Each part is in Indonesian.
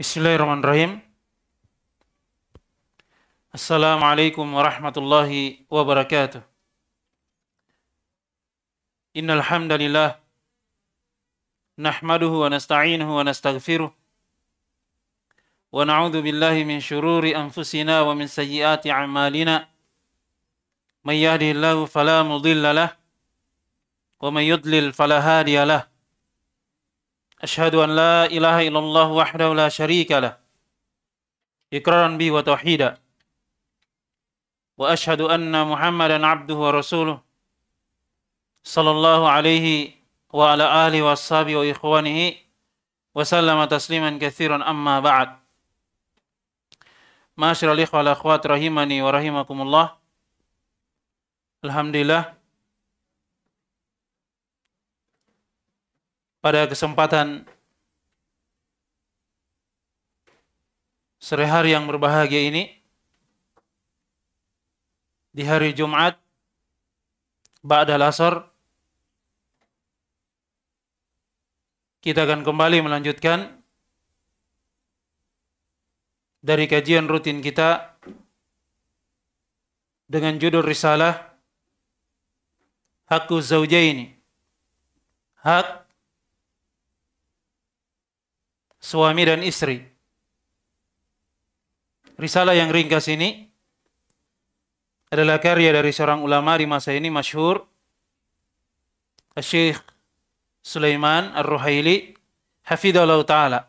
Bismillahirrahmanirrahim. Assalamualaikum warahmatullahi wabarakatuh. Innal hamdalillah nahmaduhu wa nasta'inuhu wa nastaghfiruh wa na'udzu billahi min shururi anfusina wa min sayyiati a'malina. May yahdihillahu fala mudilla lah wa may yudlil fala hadiya lah. أشهد أن لا إله إلا الله وحده لا شريك له إقرارا به وتوحيدا وأشهد أن محمدا عبده ورسوله صلى الله عليه وعلى آله وأصحابه وإخوانه وسلم تسليما كثيرا أما بعد معاشر الإخوة والأخوات رحمني ورحمكم الله الحمد لله pada kesempatan sore hari yang berbahagia ini di hari Jumat ba'da asar kita akan kembali melanjutkan dari kajian rutin kita dengan judul risalah Hakku Zawjaini Hak suami dan istri. Risalah yang ringkas ini adalah karya dari seorang ulama di masa ini masyhur Syekh Sulaiman Ar-Ruhaili hafizallahu taala.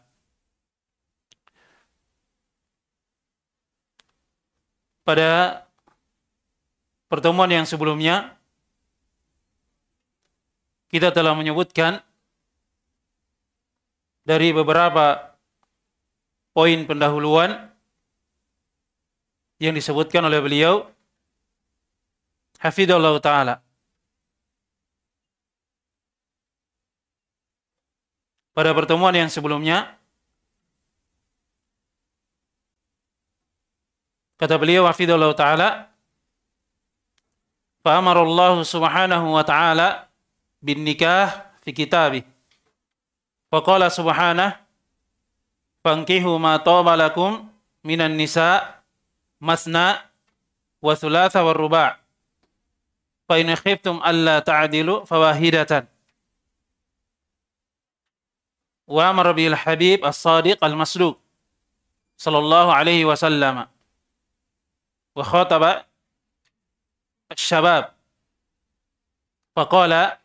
Pada pertemuan yang sebelumnya kita telah menyebutkan dari beberapa poin pendahuluan yang disebutkan oleh beliau Hafidullah Ta'ala. Pada pertemuan yang sebelumnya, kata beliau Hafidullah Ta'ala, Subhanahu Wa Taala bin nikah في كتابه فقال سبحانه فانكحوا ما طاب لكم من النساء مثنى وثلاث والرباع فإن خفتم ألا تعدلوا فواحدة وأمر به الحبيب الصادق المصدوق صلى الله عليه وسلم وخاطب الشباب فقال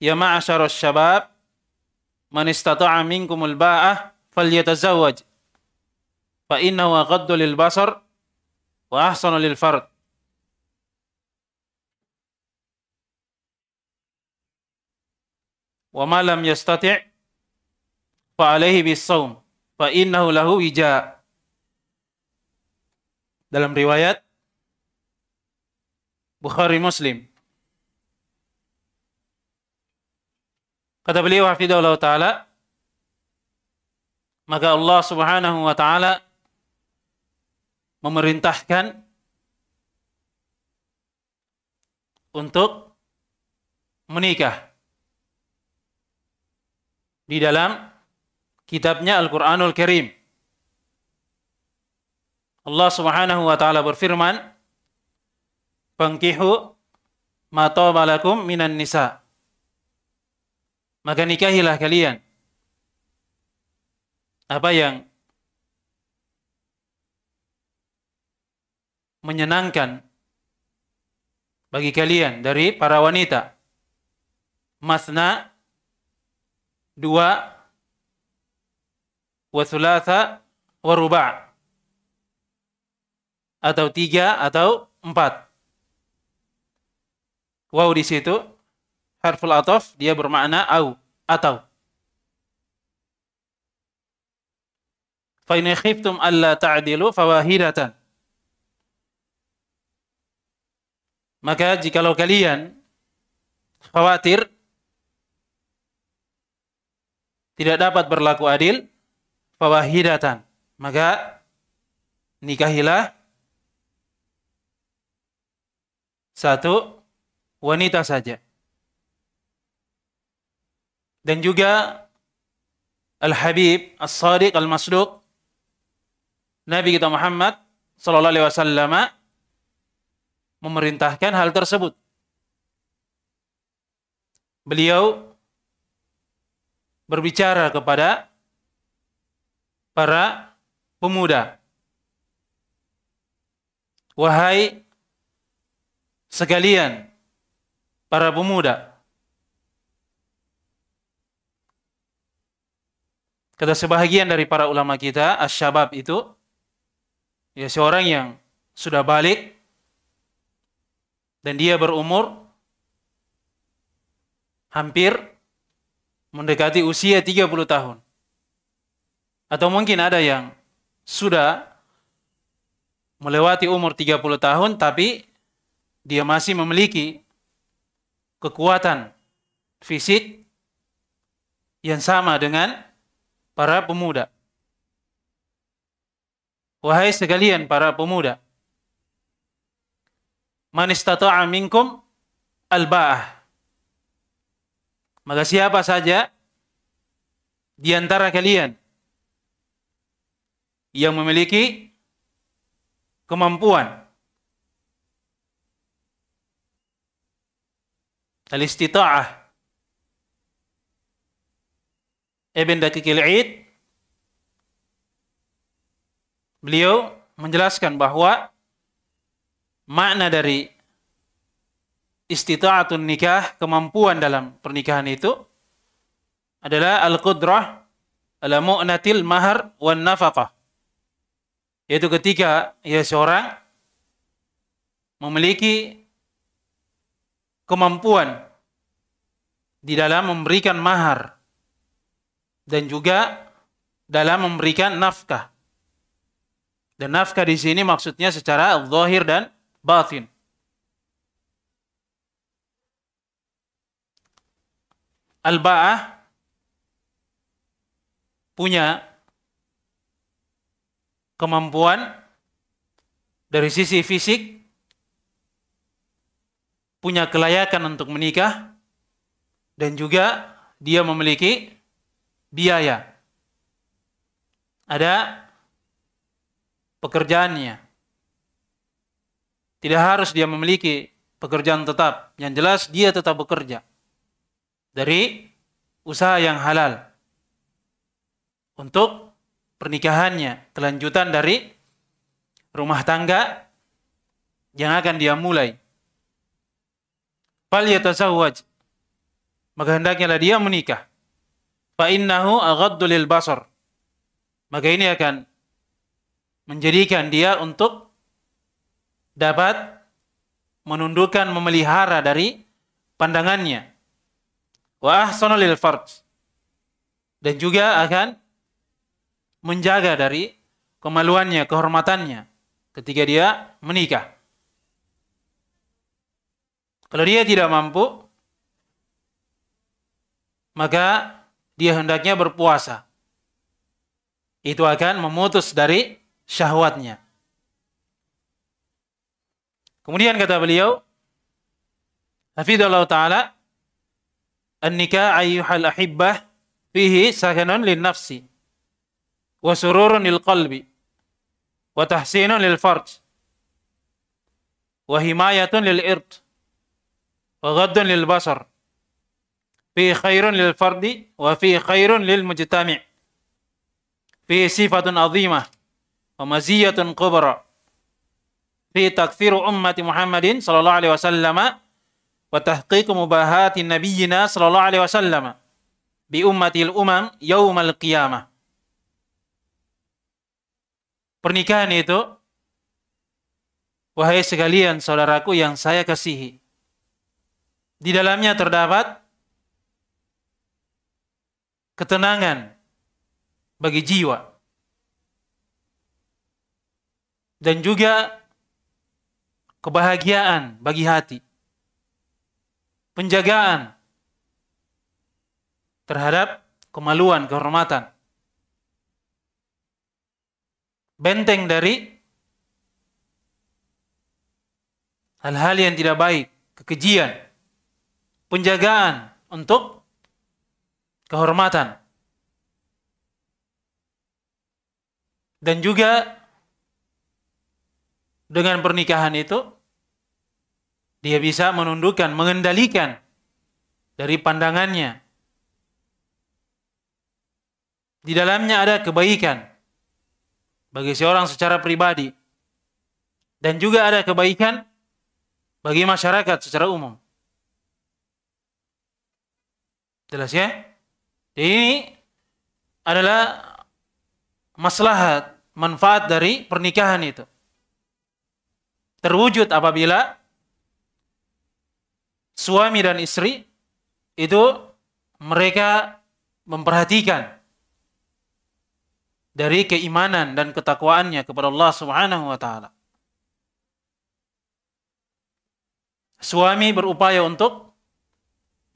يا معشر الشباب Man istata'a minkumul ba'ah falyatazawwaj. Fa innahu aghaddu lil basar wa ahsanu lil fard. Wa ma lam yastati' fa alaihi bisawm fa innahu lahu wija'. Dalam riwayat Bukhari Muslim Kata beliau hafidhullah taala, maka Allah Subhanahu wa taala memerintahkan untuk menikah di dalam kitabnya Al-Qur'anul Karim. Allah Subhanahu wa taala berfirman, Pengkihu ma tabalakum minan nisa'." maka nikahilah kalian apa yang menyenangkan bagi kalian dari para wanita. Masna, dua, wasulasa, waruba. Atau tiga atau empat. Wow di situ harful ataf dia bermakna au atau. Fa'in khiftum alla ta'dilu fawahidatan. Maka jikalau kalian khawatir tidak dapat berlaku adil, fawahidatan. Maka nikahilah satu wanita saja dan juga Al-Habib, As-Sadiq, Al-Masduq, Nabi kita Muhammad Sallallahu Alaihi Wasallam memerintahkan hal tersebut. Beliau berbicara kepada para pemuda. Wahai sekalian para pemuda, Kata sebahagian dari para ulama kita, asyabab itu ya seorang yang sudah balik dan dia berumur hampir mendekati usia 30 tahun. Atau mungkin ada yang sudah melewati umur 30 tahun tapi dia masih memiliki kekuatan fisik yang sama dengan para pemuda. Wahai sekalian para pemuda, man istata'a minkum al-ba'ah. Maka siapa saja di antara kalian yang memiliki kemampuan al-istita'ah Ibn Dakikil Eid, beliau menjelaskan bahwa makna dari istita'atun nikah, kemampuan dalam pernikahan itu adalah al-qudrah ala mu'natil mahar wan nafaqah. Yaitu ketika ia seorang memiliki kemampuan di dalam memberikan mahar dan juga dalam memberikan nafkah. Dan nafkah di sini maksudnya secara zahir dan batin. Al-Ba'ah punya kemampuan dari sisi fisik, punya kelayakan untuk menikah, dan juga dia memiliki biaya. Ada pekerjaannya. Tidak harus dia memiliki pekerjaan tetap. Yang jelas dia tetap bekerja. Dari usaha yang halal. Untuk pernikahannya. Kelanjutan dari rumah tangga yang akan dia mulai. Fal yatasawwaj. Maka hendaknya dia menikah fa innahu aghaddu lil basar. Maka ini akan menjadikan dia untuk dapat menundukkan memelihara dari pandangannya. Wa ahsanu lil farj. Dan juga akan menjaga dari kemaluannya, kehormatannya ketika dia menikah. Kalau dia tidak mampu, maka dia hendaknya berpuasa. Itu akan memutus dari syahwatnya. Kemudian kata beliau, Hafidhullah Ta'ala, An-nikah ayyuhal ahibbah fihi sakanun lin nafsi wa sururun lil qalbi wa tahsinun lil farj wa himayatun lil ird wa ghaddun lil basar fi khairun lil fardi wa fi khairun lil mujtami' fi sifatun azimah wa maziyatun kubra fi takthiru ummati Muhammadin sallallahu alaihi wasallam wa tahqiqu mubahati nabiyyina sallallahu alaihi wasallam bi al umam yaumal qiyamah pernikahan itu wahai sekalian saudaraku yang saya kasihi di dalamnya terdapat ketenangan bagi jiwa. Dan juga kebahagiaan bagi hati. Penjagaan terhadap kemaluan, kehormatan. Benteng dari hal-hal yang tidak baik, kekejian, penjagaan untuk kehormatan. Dan juga dengan pernikahan itu dia bisa menundukkan, mengendalikan dari pandangannya. Di dalamnya ada kebaikan bagi seorang secara pribadi dan juga ada kebaikan bagi masyarakat secara umum. Jelas ya? Jadi ini adalah maslahat, manfaat dari pernikahan itu. Terwujud apabila suami dan istri itu mereka memperhatikan dari keimanan dan ketakwaannya kepada Allah Subhanahu wa taala. Suami berupaya untuk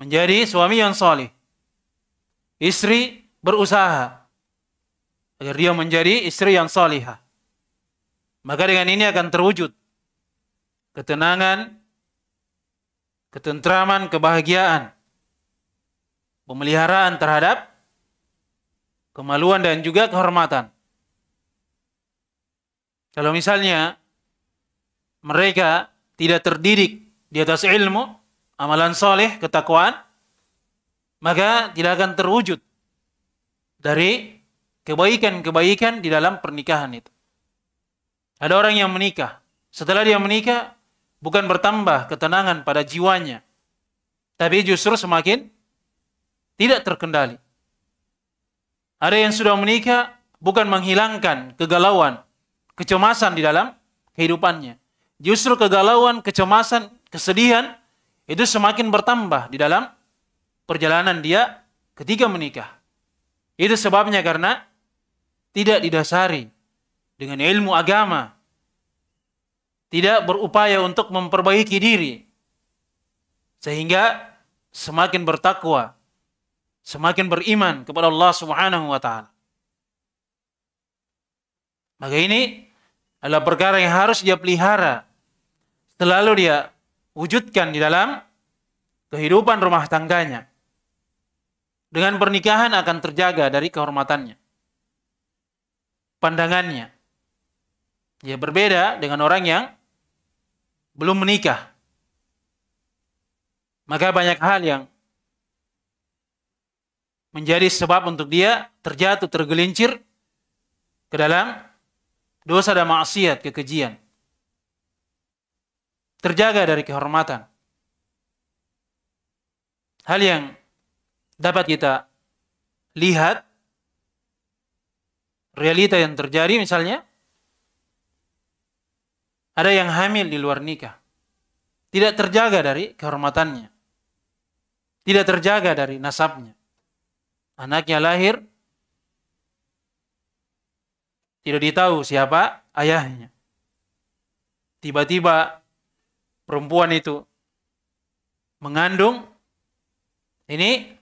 menjadi suami yang saleh. Istri berusaha agar dia menjadi istri yang salihah. Maka dengan ini akan terwujud ketenangan, ketentraman, kebahagiaan, pemeliharaan terhadap kemaluan dan juga kehormatan. Kalau misalnya mereka tidak terdidik di atas ilmu, amalan soleh, ketakwaan, maka tidak akan terwujud dari kebaikan-kebaikan di dalam pernikahan itu. Ada orang yang menikah. Setelah dia menikah, bukan bertambah ketenangan pada jiwanya. Tapi justru semakin tidak terkendali. Ada yang sudah menikah, bukan menghilangkan kegalauan, kecemasan di dalam kehidupannya. Justru kegalauan, kecemasan, kesedihan itu semakin bertambah di dalam perjalanan dia ketika menikah. Itu sebabnya karena tidak didasari dengan ilmu agama. Tidak berupaya untuk memperbaiki diri. Sehingga semakin bertakwa, semakin beriman kepada Allah Subhanahu wa taala. Maka ini adalah perkara yang harus dia pelihara. Selalu dia wujudkan di dalam kehidupan rumah tangganya. Dengan pernikahan akan terjaga dari kehormatannya. Pandangannya. Ya berbeda dengan orang yang belum menikah. Maka banyak hal yang menjadi sebab untuk dia terjatuh, tergelincir ke dalam dosa dan maksiat, kekejian. Terjaga dari kehormatan. Hal yang dapat kita lihat realita yang terjadi misalnya ada yang hamil di luar nikah tidak terjaga dari kehormatannya tidak terjaga dari nasabnya anaknya lahir tidak ditahu siapa ayahnya tiba-tiba perempuan itu mengandung ini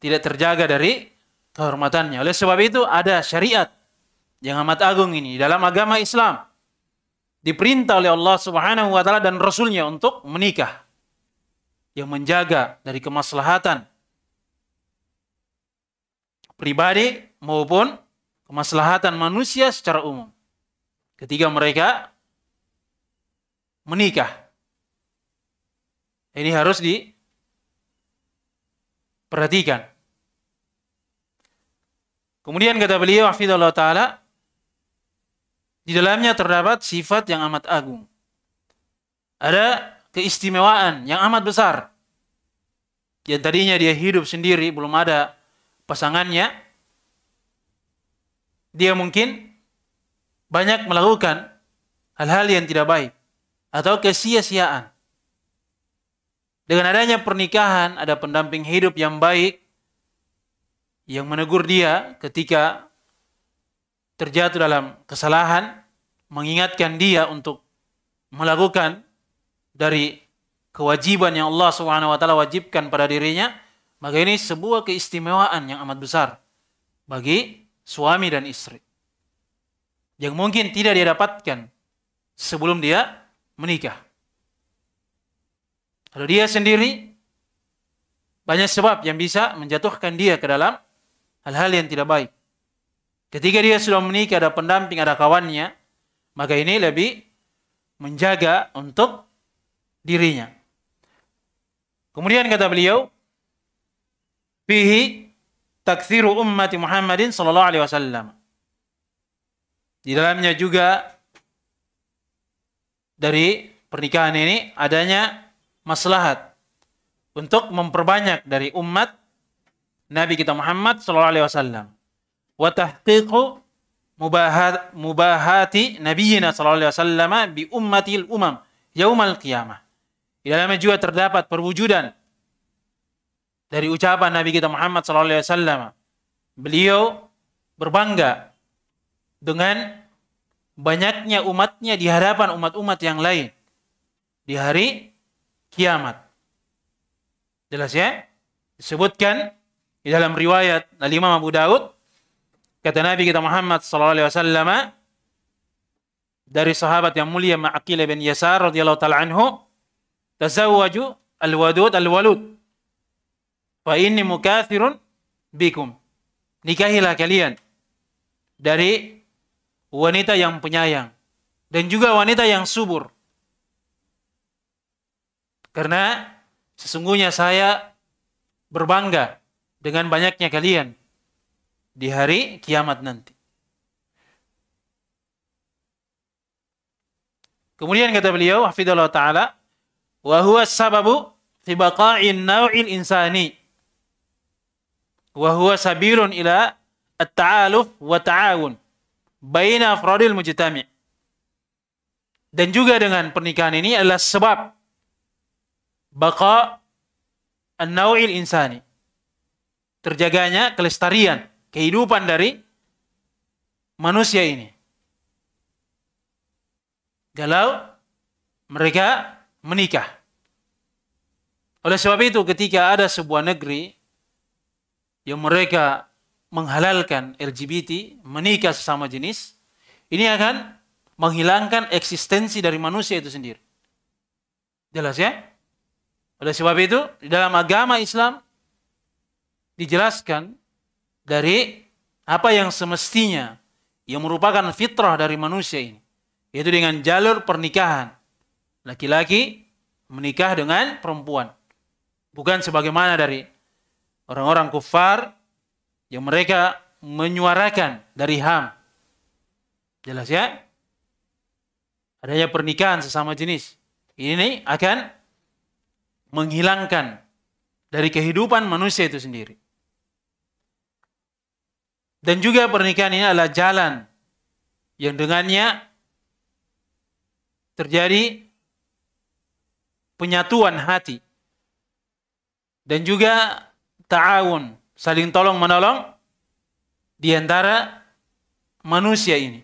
tidak terjaga dari kehormatannya. Oleh sebab itu ada syariat yang amat agung ini dalam agama Islam diperintah oleh Allah Subhanahu wa taala dan rasulnya untuk menikah yang menjaga dari kemaslahatan pribadi maupun kemaslahatan manusia secara umum ketika mereka menikah. Ini harus di Perhatikan. Kemudian kata beliau, Allah Ta'ala, di dalamnya terdapat sifat yang amat agung. Ada keistimewaan yang amat besar. Yang tadinya dia hidup sendiri, belum ada pasangannya. Dia mungkin banyak melakukan hal-hal yang tidak baik. Atau kesia-siaan. Dengan adanya pernikahan, ada pendamping hidup yang baik yang menegur dia ketika terjatuh dalam kesalahan, mengingatkan dia untuk melakukan dari kewajiban yang Allah Swt wajibkan pada dirinya, maka ini sebuah keistimewaan yang amat besar bagi suami dan istri. Yang mungkin tidak dia dapatkan sebelum dia menikah. Kalau dia sendiri, banyak sebab yang bisa menjatuhkan dia ke dalam hal-hal yang tidak baik. Ketika dia sudah menikah, ada pendamping, ada kawannya, maka ini lebih menjaga untuk dirinya. Kemudian kata beliau, "Fihi taksiru ummati Muhammadin sallallahu alaihi wasallam." Di dalamnya juga dari pernikahan ini adanya maslahat untuk memperbanyak dari umat Nabi kita Muhammad sallallahu alaihi wasallam wa tahqiqu mubahat mubahati nabiyina sallallahu alaihi wasallam bi ummatil umam yaumal qiyamah. Di dalamnya juga terdapat perwujudan dari ucapan Nabi kita Muhammad sallallahu alaihi wasallam. Beliau berbangga dengan banyaknya umatnya di hadapan umat-umat yang lain di hari kiamat. Jelas ya? Disebutkan di dalam riwayat Al-Imam Abu Daud kata Nabi kita Muhammad sallallahu alaihi wasallam dari sahabat yang mulia Ma'qil bin Yasar radhiyallahu taala anhu tazawwaju al-wadud al-walud fa inni mukathirun bikum nikahilah kalian dari wanita yang penyayang dan juga wanita yang subur karena sesungguhnya saya berbangga dengan banyaknya kalian di hari kiamat nanti. Kemudian kata beliau, hafidhullah ta'ala, wa huwa sababu fi baqa'in naw'il insani wa huwa sabilun ila at-ta'aluf wa ta'awun baina afradil mujtami'. Dan juga dengan pernikahan ini adalah sebab Bakal annawil insani. Terjaganya kelestarian kehidupan dari manusia ini. Kalau mereka menikah. Oleh sebab itu ketika ada sebuah negeri yang mereka menghalalkan LGBT menikah sesama jenis, ini akan menghilangkan eksistensi dari manusia itu sendiri. Jelas ya? Oleh sebab itu, di dalam agama Islam dijelaskan dari apa yang semestinya yang merupakan fitrah dari manusia ini, yaitu dengan jalur pernikahan. Laki-laki menikah dengan perempuan. Bukan sebagaimana dari orang-orang kufar yang mereka menyuarakan dari HAM. Jelas ya? Adanya pernikahan sesama jenis. Ini akan menghilangkan dari kehidupan manusia itu sendiri. Dan juga pernikahan ini adalah jalan yang dengannya terjadi penyatuan hati dan juga ta'awun, saling tolong menolong di antara manusia ini.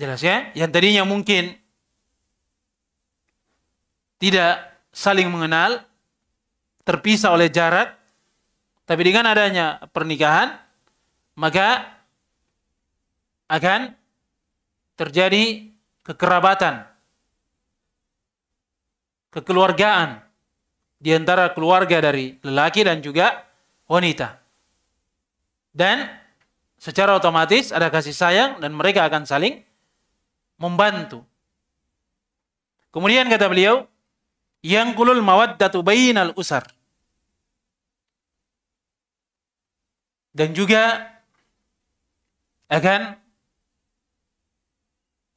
Jelas ya? Yang tadinya mungkin tidak saling mengenal, terpisah oleh jarak, tapi dengan adanya pernikahan, maka akan terjadi kekerabatan, kekeluargaan di antara keluarga dari lelaki dan juga wanita. Dan secara otomatis ada kasih sayang dan mereka akan saling membantu. Kemudian kata beliau, yang kulul mawaddatu bainal usar. Dan juga akan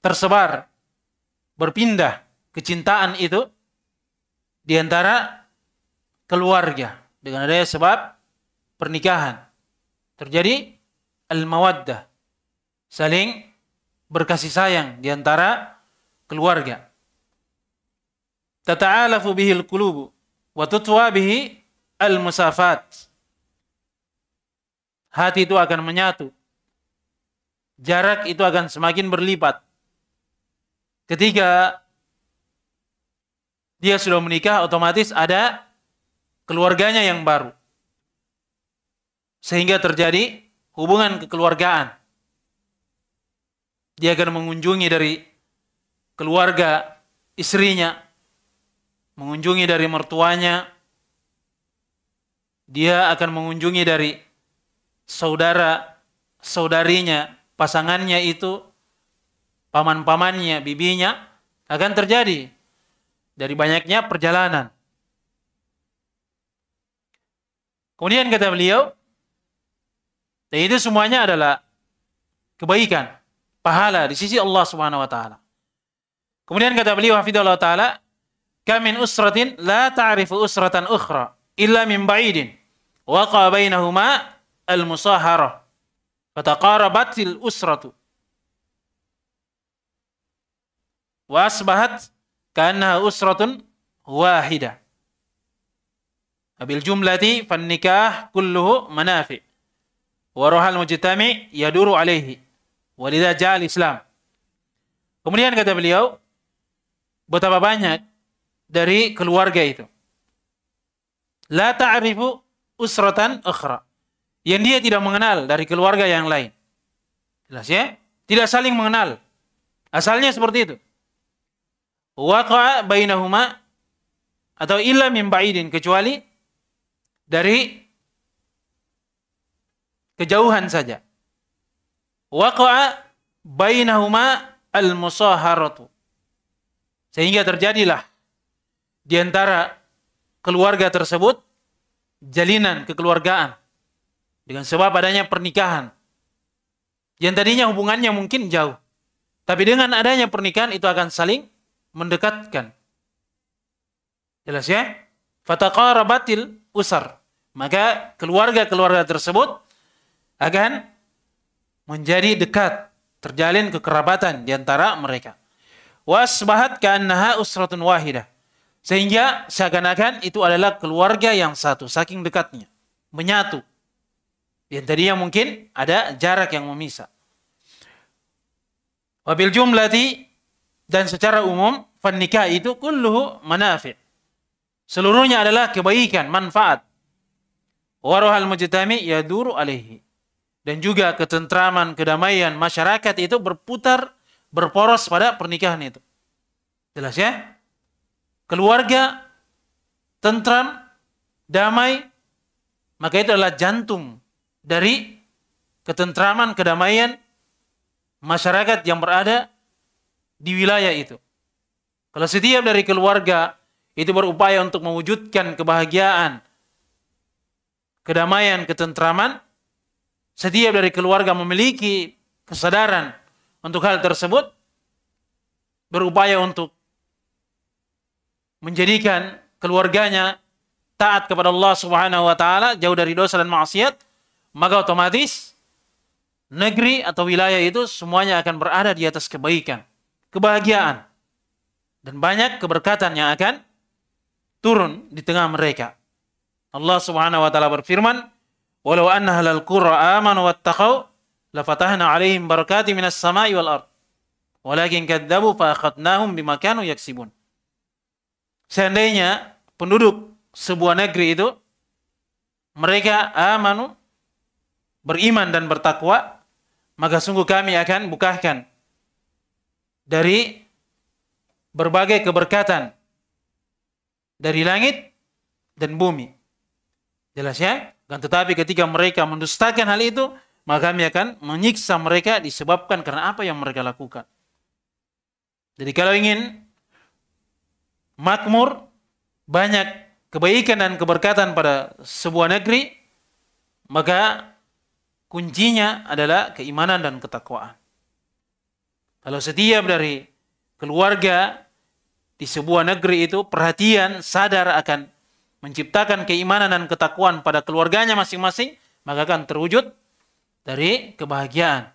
tersebar berpindah kecintaan itu di antara keluarga dengan adanya sebab pernikahan terjadi al-mawaddah saling berkasih sayang di antara keluarga tata'alafu bihil kulubu wa tutwa bihi al musafat. Hati itu akan menyatu. Jarak itu akan semakin berlipat. Ketika dia sudah menikah, otomatis ada keluarganya yang baru. Sehingga terjadi hubungan kekeluargaan. Dia akan mengunjungi dari keluarga istrinya, mengunjungi dari mertuanya, dia akan mengunjungi dari saudara saudarinya, pasangannya itu, paman-pamannya, bibinya, akan terjadi dari banyaknya perjalanan. Kemudian kata beliau, dan itu semuanya adalah kebaikan, pahala di sisi Allah swt Kemudian kata beliau hafizallahu taala, kamin usratin la ta'rifu usratan ukhra illa min ba'idin waqa bainahuma al-musaharah fataqarabatil usratu wa asbahat kannaha usratun wahidah Abil jumlati fan nikah kulluhu manafi. Waruhal mujtami yaduru alaihi. Walidha jahal Islam. Kemudian kata beliau, betapa banyak dari keluarga itu. La ta'rifu usratan ukhra. Yang dia tidak mengenal dari keluarga yang lain. Jelas ya? Tidak saling mengenal. Asalnya seperti itu. Waqa'a bainahuma atau illa min ba'idin kecuali dari kejauhan saja. Waqa'a bainahuma al-musaharatu. Sehingga terjadilah di antara keluarga tersebut jalinan kekeluargaan dengan sebab adanya pernikahan yang tadinya hubungannya mungkin jauh tapi dengan adanya pernikahan itu akan saling mendekatkan jelas ya fataqarabatil usar maka keluarga-keluarga tersebut akan menjadi dekat terjalin kekerabatan di antara mereka wasbahat ka'annaha usratun wahidah sehingga seakan-akan itu adalah keluarga yang satu, saking dekatnya. Menyatu. Yang tadinya mungkin ada jarak yang memisah. Wabil jumlati dan secara umum nikah itu kulluhu manafi. Seluruhnya adalah kebaikan, manfaat. Waruhal mujtami yaduru alaihi. Dan juga ketentraman, kedamaian masyarakat itu berputar, berporos pada pernikahan itu. Jelas ya? keluarga tentram, damai, maka itu adalah jantung dari ketentraman, kedamaian masyarakat yang berada di wilayah itu. Kalau setiap dari keluarga itu berupaya untuk mewujudkan kebahagiaan, kedamaian, ketentraman, setiap dari keluarga memiliki kesadaran untuk hal tersebut, berupaya untuk menjadikan keluarganya taat kepada Allah Subhanahu wa taala, jauh dari dosa dan maksiat, maka otomatis negeri atau wilayah itu semuanya akan berada di atas kebaikan, kebahagiaan dan banyak keberkatan yang akan turun di tengah mereka. Allah Subhanahu wa taala berfirman, "Walau anna ahlal qura amanu wattaqau lafatahna 'alaihim barakati minas sama'i wal ard. Walakin kadzabu fa akhadnahum bima kanu yaksibun." Seandainya penduduk sebuah negeri itu mereka amanu beriman dan bertakwa, maka sungguh kami akan bukakan dari berbagai keberkatan dari langit dan bumi. Jelas ya? Dan tetapi ketika mereka mendustakan hal itu, maka kami akan menyiksa mereka disebabkan karena apa yang mereka lakukan. Jadi kalau ingin makmur, banyak kebaikan dan keberkatan pada sebuah negeri, maka kuncinya adalah keimanan dan ketakwaan. Kalau setiap dari keluarga di sebuah negeri itu perhatian sadar akan menciptakan keimanan dan ketakwaan pada keluarganya masing-masing, maka akan terwujud dari kebahagiaan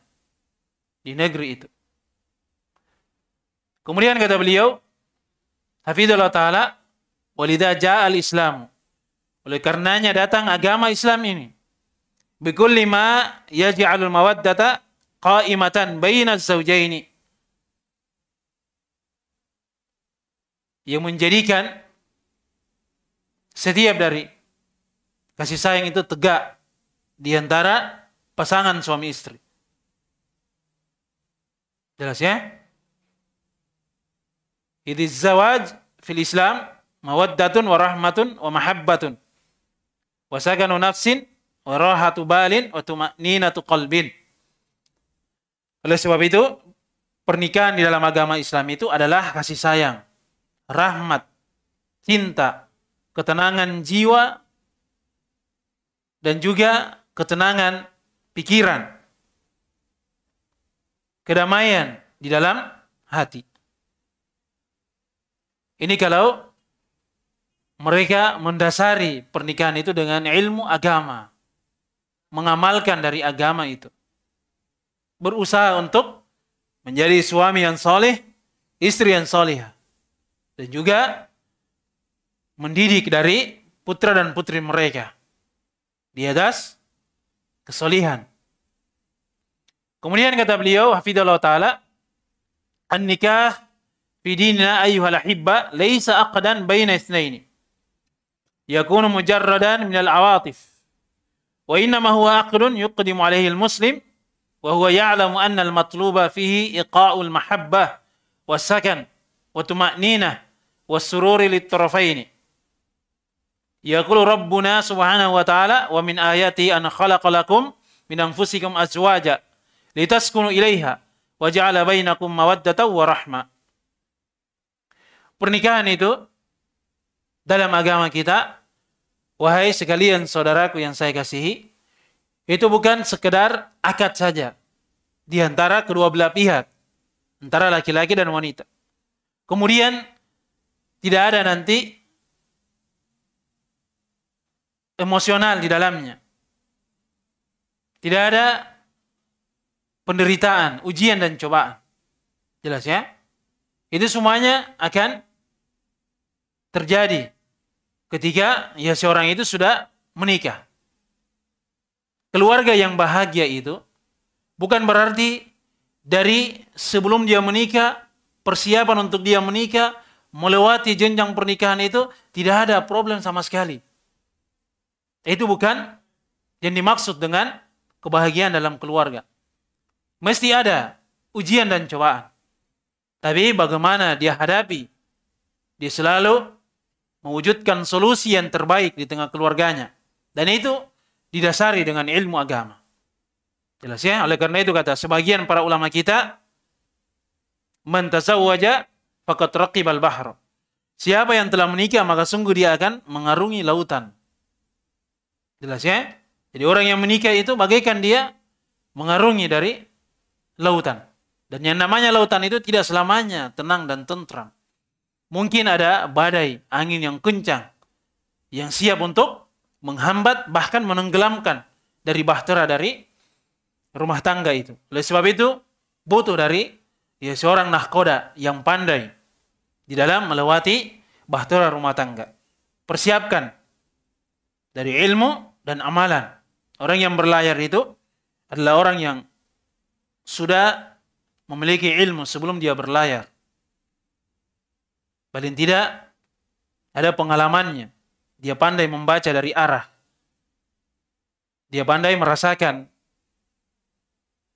di negeri itu. Kemudian kata beliau, Hafidhullah Ta'ala, walidha ja'al Islam. Oleh karenanya datang agama Islam ini. Bikul lima yaj'alul mawaddata qa'imatan bainaz zawjaini. Yang menjadikan setiap dari kasih sayang itu tegak di pasangan suami istri. Jelas ya? Idz zawaj fil Islam mawaddatun wa rahmatun wa mahabbatun. Wa sakanu nafsin wa rahatu balin wa tuma'ninatu qalbin. Oleh sebab itu, pernikahan di dalam agama Islam itu adalah kasih sayang, rahmat, cinta, ketenangan jiwa, dan juga ketenangan pikiran, kedamaian di dalam hati. Ini kalau mereka mendasari pernikahan itu dengan ilmu agama. Mengamalkan dari agama itu. Berusaha untuk menjadi suami yang soleh, istri yang soleha. Dan juga mendidik dari putra dan putri mereka. Di atas kesolihan. Kemudian kata beliau, Hafidullah Ta'ala, An-nikah في ديننا أيها الأحبة ليس عقدا بين اثنين يكون مجردا من العواطف وإنما هو عقد يقدم عليه المسلم وهو يعلم أن المطلوب فيه إيقاء المحبة والسكن وطمأنينة والسرور للطرفين يقول ربنا سبحانه وتعالى ومن آياته أن خلق لكم من أنفسكم أزواجا لتسكنوا إليها وجعل بينكم مودة ورحمة pernikahan itu dalam agama kita, wahai sekalian saudaraku yang saya kasihi, itu bukan sekedar akad saja di antara kedua belah pihak, antara laki-laki dan wanita. Kemudian tidak ada nanti emosional di dalamnya. Tidak ada penderitaan, ujian dan cobaan. Jelas ya? Itu semuanya akan terjadi ketika ya seorang itu sudah menikah. Keluarga yang bahagia itu bukan berarti dari sebelum dia menikah, persiapan untuk dia menikah, melewati jenjang pernikahan itu tidak ada problem sama sekali. Itu bukan yang dimaksud dengan kebahagiaan dalam keluarga. Mesti ada ujian dan cobaan. Tapi bagaimana dia hadapi? Dia selalu mewujudkan solusi yang terbaik di tengah keluarganya. Dan itu didasari dengan ilmu agama. Jelas ya? Oleh karena itu kata sebagian para ulama kita, Man fakat raqibal bahr. Siapa yang telah menikah maka sungguh dia akan mengarungi lautan. Jelas ya? Jadi orang yang menikah itu bagaikan dia mengarungi dari lautan. Dan yang namanya lautan itu tidak selamanya tenang dan tentram. Mungkin ada badai, angin yang kencang yang siap untuk menghambat bahkan menenggelamkan dari bahtera dari rumah tangga itu. Oleh sebab itu butuh dari ya seorang nahkoda yang pandai di dalam melewati bahtera rumah tangga. Persiapkan dari ilmu dan amalan. Orang yang berlayar itu adalah orang yang sudah memiliki ilmu sebelum dia berlayar. Paling tidak ada pengalamannya. Dia pandai membaca dari arah. Dia pandai merasakan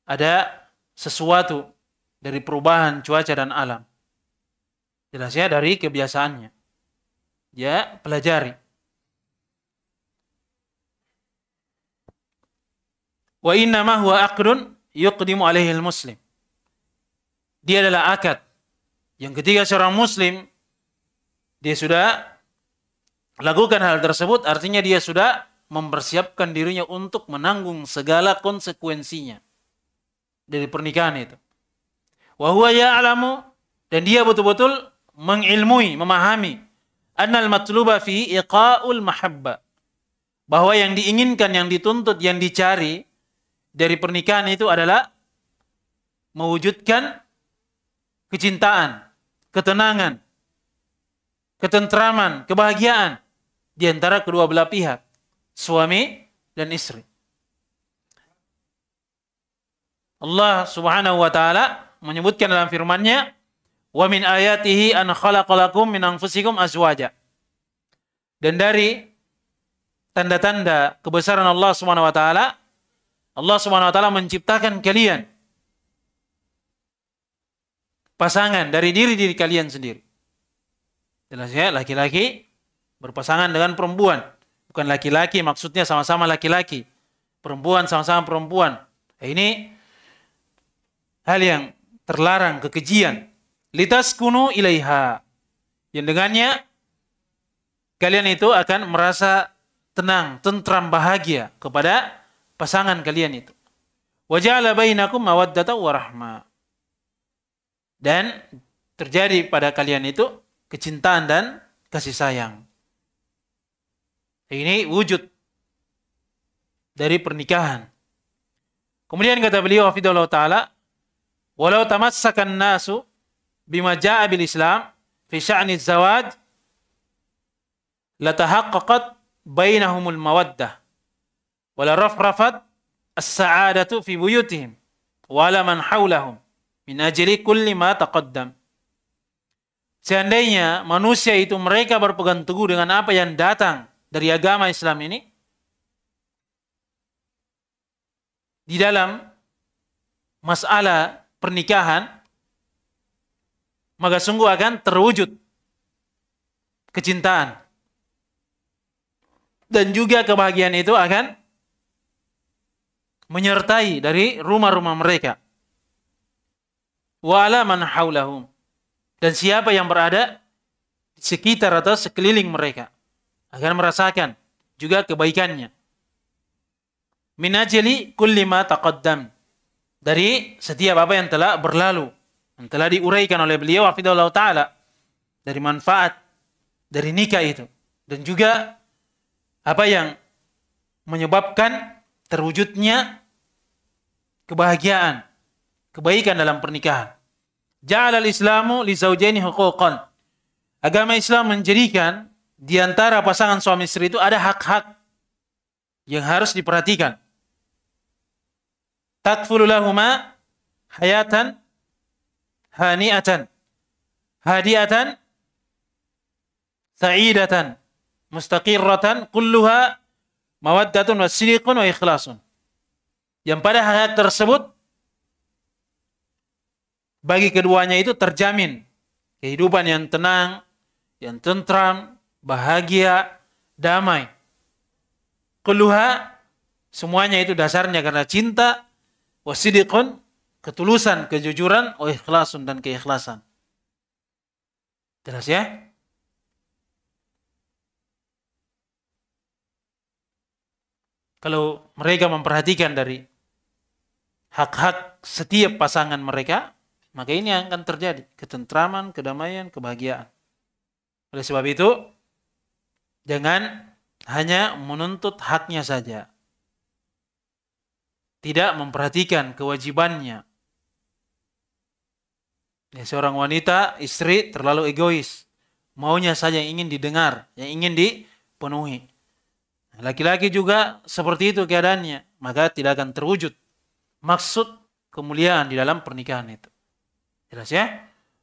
ada sesuatu dari perubahan cuaca dan alam. Jelasnya dari kebiasaannya. Dia pelajari. Wa innama huwa aqdun yuqdimu alaihi muslim. Dia adalah akad yang ketika seorang muslim dia sudah lakukan hal tersebut artinya dia sudah mempersiapkan dirinya untuk menanggung segala konsekuensinya dari pernikahan itu. huwa ya'lamu dan dia betul-betul mengilmui, memahami annal matluba fi iqa'ul mahabba bahwa yang diinginkan, yang dituntut, yang dicari dari pernikahan itu adalah mewujudkan kecintaan, ketenangan, ketentraman, kebahagiaan di antara kedua belah pihak, suami dan istri. Allah Subhanahu wa taala menyebutkan dalam firman-Nya, "Wa min ayatihi an khalaqalakum min anfusikum azwaja." Dan dari tanda-tanda kebesaran Allah Subhanahu wa taala, Allah Subhanahu wa taala menciptakan kalian pasangan dari diri-diri kalian sendiri. Jelas ya, laki-laki berpasangan dengan perempuan. Bukan laki-laki, maksudnya sama-sama laki-laki. Perempuan sama-sama perempuan. Nah, ini hal yang terlarang, kekejian. Litas kunu ilaiha. Yang dengannya kalian itu akan merasa tenang, tentram, bahagia kepada pasangan kalian itu. Waja'ala bainakum mawaddata warahma. Dan terjadi pada kalian itu kecintaan dan kasih sayang. Ini wujud dari pernikahan. Kemudian kata beliau Hafidullah taala, "Walau tamassakan nasu bima jaa'a bil Islam fi sya'ni zawaj latahaqqaqat bainahumul mawaddah wala rafrafat as-sa'adatu fi buyutihim wala man hawlahum min ajli kulli ma taqaddam." Seandainya manusia itu mereka berpegang teguh dengan apa yang datang dari agama Islam ini, di dalam masalah pernikahan, maka sungguh akan terwujud kecintaan. Dan juga kebahagiaan itu akan menyertai dari rumah-rumah mereka. Wa man haulahum dan siapa yang berada di sekitar atau sekeliling mereka agar merasakan juga kebaikannya. Minajili kulima ma taqaddam. Dari setiap apa yang telah berlalu, yang telah diuraikan oleh beliau hafizahullah taala dari manfaat dari nikah itu dan juga apa yang menyebabkan terwujudnya kebahagiaan, kebaikan dalam pernikahan. Ja'alal Islamu li zaujaini huquqan. Agama Islam menjadikan di antara pasangan suami istri itu ada hak-hak yang harus diperhatikan. lahumā hayatan hani'atan hadiatan sa'idatan mustaqirratan kulluha mawaddatun wa wa ikhlasun. Yang pada hak tersebut bagi keduanya itu terjamin kehidupan yang tenang, yang tentram, bahagia, damai. Keluha semuanya itu dasarnya karena cinta, wasidikun, ketulusan, kejujuran, ikhlasun dan keikhlasan. Jelas ya? Kalau mereka memperhatikan dari hak-hak setiap pasangan mereka, maka ini yang akan terjadi, ketentraman, kedamaian, kebahagiaan. Oleh sebab itu, jangan hanya menuntut haknya saja. Tidak memperhatikan kewajibannya. Ya, seorang wanita, istri terlalu egois. Maunya saja yang ingin didengar, yang ingin dipenuhi. Laki-laki juga seperti itu keadaannya. Maka tidak akan terwujud maksud kemuliaan di dalam pernikahan itu. Jelas ya?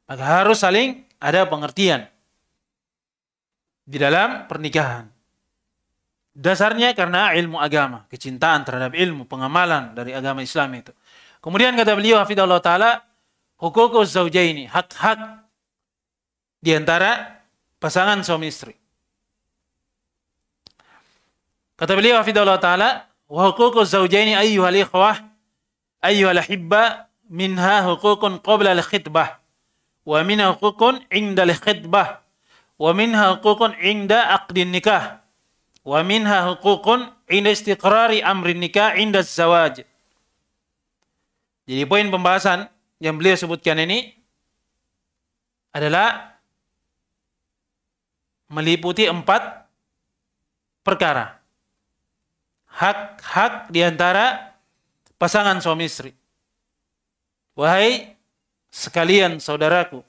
Maka harus saling ada pengertian di dalam pernikahan. Dasarnya karena ilmu agama, kecintaan terhadap ilmu, pengamalan dari agama Islam itu. Kemudian kata beliau hafidhullah taala, hukuku zaujaini, hak-hak di antara pasangan suami istri. Kata beliau hafidhullah taala, wa hukuku zaujaini ayyuhal ikhwah ayyuhal hibba minha hukukun qabla al-khitbah wa minha hukukun inda al-khitbah wa minha hukukun inda aqdin nikah wa minha hukukun inda istiqrari amrin nikah inda zawaj jadi poin pembahasan yang beliau sebutkan ini adalah meliputi empat perkara. Hak-hak diantara pasangan suami istri. Wahai sekalian saudaraku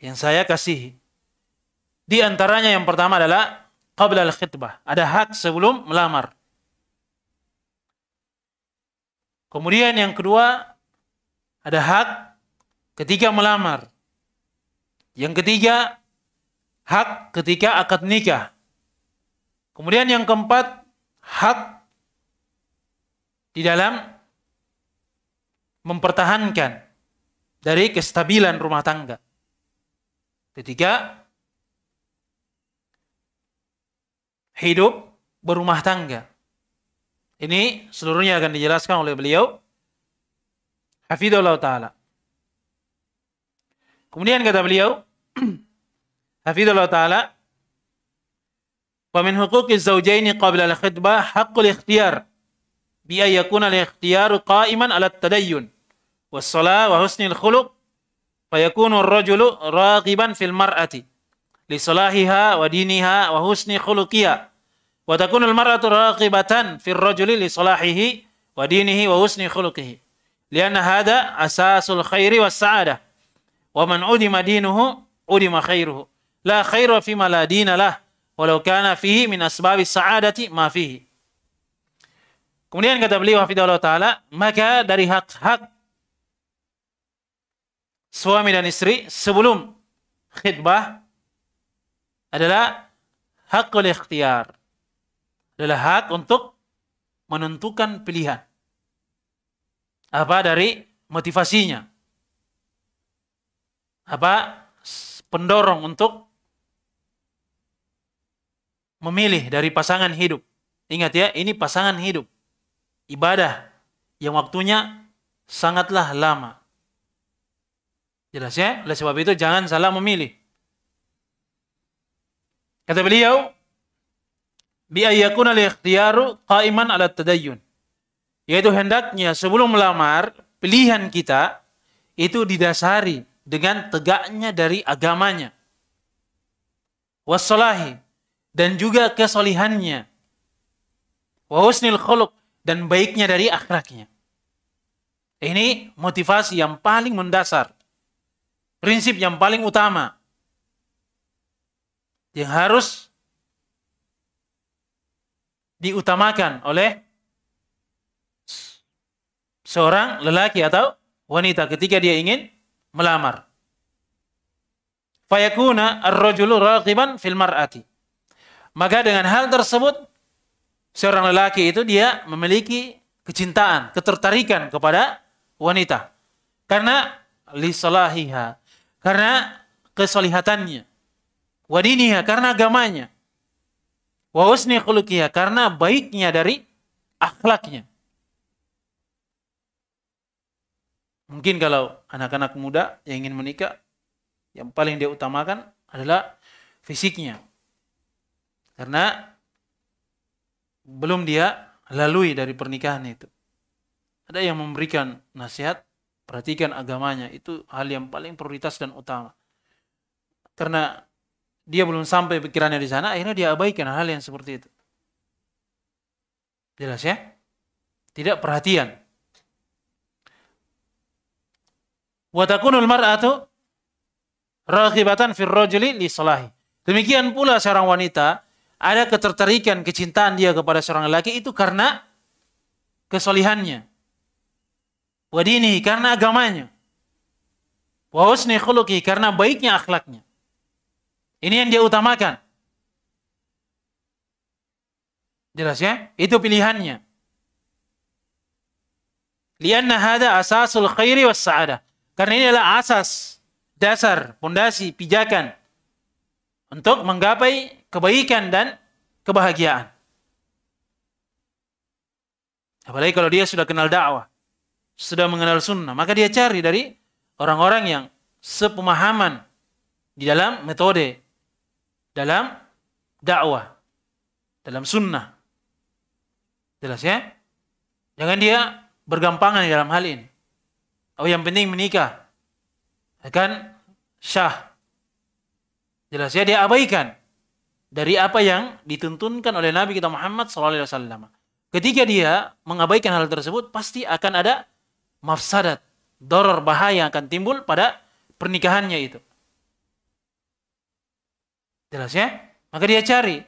yang saya kasihi. Di antaranya yang pertama adalah qabla al-khitbah. Ada hak sebelum melamar. Kemudian yang kedua ada hak ketika melamar. Yang ketiga hak ketika akad nikah. Kemudian yang keempat hak di dalam mempertahankan dari kestabilan rumah tangga. Ketiga, hidup berumah tangga. Ini seluruhnya akan dijelaskan oleh beliau. Hafidullah Ta'ala. Kemudian kata beliau, Hafidullah Ta'ala, وَمِنْ حُقُوقِ الزَّوْجَيْنِ قَبْلَ الْخِطْبَةِ حَقُّ الْإِخْتِيَارِ بأن يكون الاختيار قائما على التدين والصلاة وحسن الخلق فيكون الرجل راغبا في المرأة لصلاحها ودينها وحسن خلقها وتكون المرأة راغبة في الرجل لصلاحه ودينه وحسن خلقه لأن هذا أساس الخير والسعادة ومن أدم دينه أدم خيره لا خير فيما لا دين له ولو كان فيه من أسباب السعادة ما فيه Kemudian kata beliau hafidhullah taala, maka dari hak-hak suami dan istri sebelum khidbah adalah hak oleh ikhtiar. Adalah hak untuk menentukan pilihan. Apa dari motivasinya? Apa pendorong untuk memilih dari pasangan hidup. Ingat ya, ini pasangan hidup ibadah yang waktunya sangatlah lama. Jelas ya? Oleh sebab itu jangan salah memilih. Kata beliau, bi ayyakuna al-ikhtiyaru qa'iman ala tadayyun. Yaitu hendaknya sebelum melamar, pilihan kita itu didasari dengan tegaknya dari agamanya. Wassalahi dan juga kesolihannya. Wa husnil dan baiknya dari akhlaknya. Ini motivasi yang paling mendasar. Prinsip yang paling utama. Yang harus diutamakan oleh seorang lelaki atau wanita ketika dia ingin melamar. Fayakuna ar-rajulu raqiban fil mar'ati. Maka dengan hal tersebut seorang lelaki itu dia memiliki kecintaan, ketertarikan kepada wanita. Karena lisalahiha, karena kesolihatannya. Wadiniha, karena agamanya. Wa usni karena baiknya dari akhlaknya. Mungkin kalau anak-anak muda yang ingin menikah, yang paling dia utamakan adalah fisiknya. Karena belum dia lalui dari pernikahan itu. Ada yang memberikan nasihat, perhatikan agamanya. Itu hal yang paling prioritas dan utama. Karena dia belum sampai pikirannya di sana, akhirnya dia abaikan hal yang seperti itu. Jelas ya? Tidak perhatian. Watakunul mar'atu raghibatan fir rajuli li salahi. Demikian pula seorang wanita ada ketertarikan kecintaan dia kepada seorang lelaki itu karena kesolihannya. Wadini karena agamanya. Wahusni khuluki karena baiknya akhlaknya. Ini yang dia utamakan. Jelas ya? Itu pilihannya. Lianna hada asasul khairi was saada Karena ini adalah asas, dasar, pondasi, pijakan untuk menggapai kebaikan dan kebahagiaan. Apalagi kalau dia sudah kenal dakwah, sudah mengenal sunnah, maka dia cari dari orang-orang yang sepemahaman di dalam metode, dalam dakwah, dalam sunnah. Jelas ya? Jangan dia bergampangan di dalam hal ini. Oh yang penting menikah. Kan syah. Jelas ya dia abaikan dari apa yang dituntunkan oleh Nabi kita Muhammad SAW. Ketika dia mengabaikan hal tersebut, pasti akan ada mafsadat, doror bahaya akan timbul pada pernikahannya itu. Jelas ya? Maka dia cari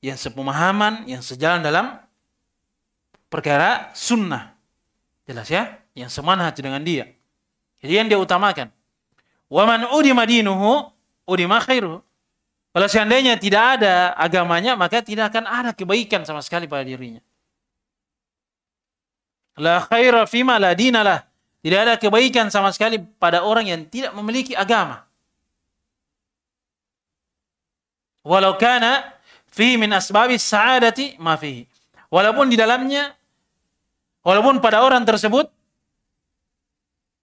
yang sepemahaman, yang sejalan dalam perkara sunnah. Jelas ya? Yang semanhaj dengan dia. Jadi yang dia utamakan. Waman udima dinuhu udima khairuhu. Kalau seandainya tidak ada agamanya, maka tidak akan ada kebaikan sama sekali pada dirinya. La khaira fima la dinalah. Tidak ada kebaikan sama sekali pada orang yang tidak memiliki agama. Walau kana fi min asbabis sa'adati ma fihi. Walaupun di dalamnya walaupun pada orang tersebut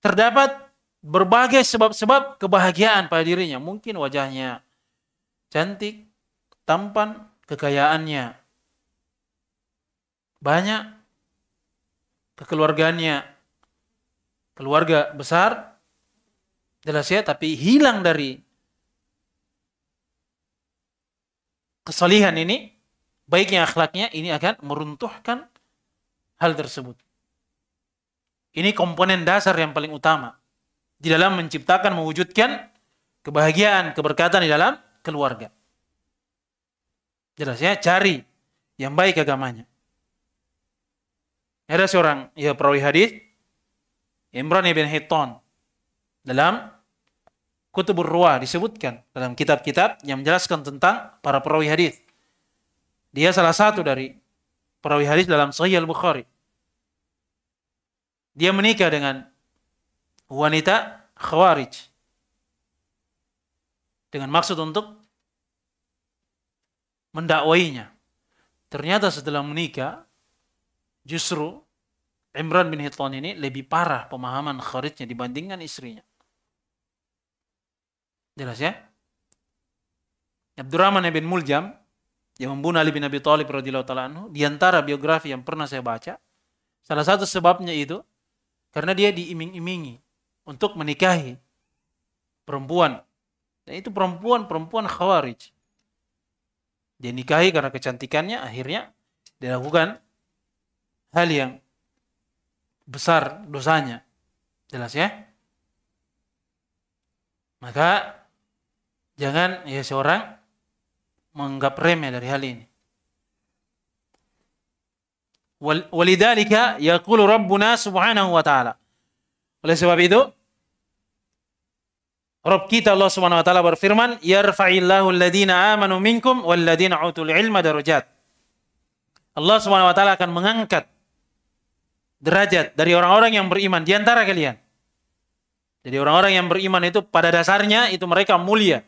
terdapat berbagai sebab-sebab kebahagiaan pada dirinya. Mungkin wajahnya, cantik, tampan, kekayaannya. Banyak kekeluargaannya Keluarga besar jelas ya tapi hilang dari kesalihan ini, baiknya akhlaknya ini akan meruntuhkan hal tersebut. Ini komponen dasar yang paling utama di dalam menciptakan, mewujudkan kebahagiaan, keberkatan di dalam keluarga. Jelas ya, cari yang baik agamanya. Ada seorang ya perawi hadis Imran ibn Hiton dalam Kutubur Ruah disebutkan dalam kitab-kitab yang menjelaskan tentang para perawi hadis. Dia salah satu dari perawi hadis dalam Sahih Al-Bukhari. Dia menikah dengan wanita Khawarij dengan maksud untuk mendakwainya. Ternyata setelah menikah, justru Imran bin Hitlon ini lebih parah pemahaman kharijnya dibandingkan istrinya. Jelas ya? Abdurrahman bin Muljam yang membunuh Ali bin Abi Thalib radhiyallahu taala anhu, di antara biografi yang pernah saya baca, salah satu sebabnya itu karena dia diiming-imingi untuk menikahi perempuan dan itu perempuan-perempuan khawarij. Dia nikahi karena kecantikannya, akhirnya dia lakukan hal yang besar dosanya. Jelas ya? Maka jangan ya seorang menganggap remeh dari hal ini. Walidalika yaqulu Rabbuna subhanahu wa ta'ala. Oleh sebab itu, Rabb kita Allah Subhanahu wa taala berfirman, "Yarfa'illahu alladziina aamanu minkum walladziina utul ilma darajat." Allah Subhanahu wa taala akan mengangkat derajat dari orang-orang yang beriman di antara kalian. Jadi orang-orang yang beriman itu pada dasarnya itu mereka mulia,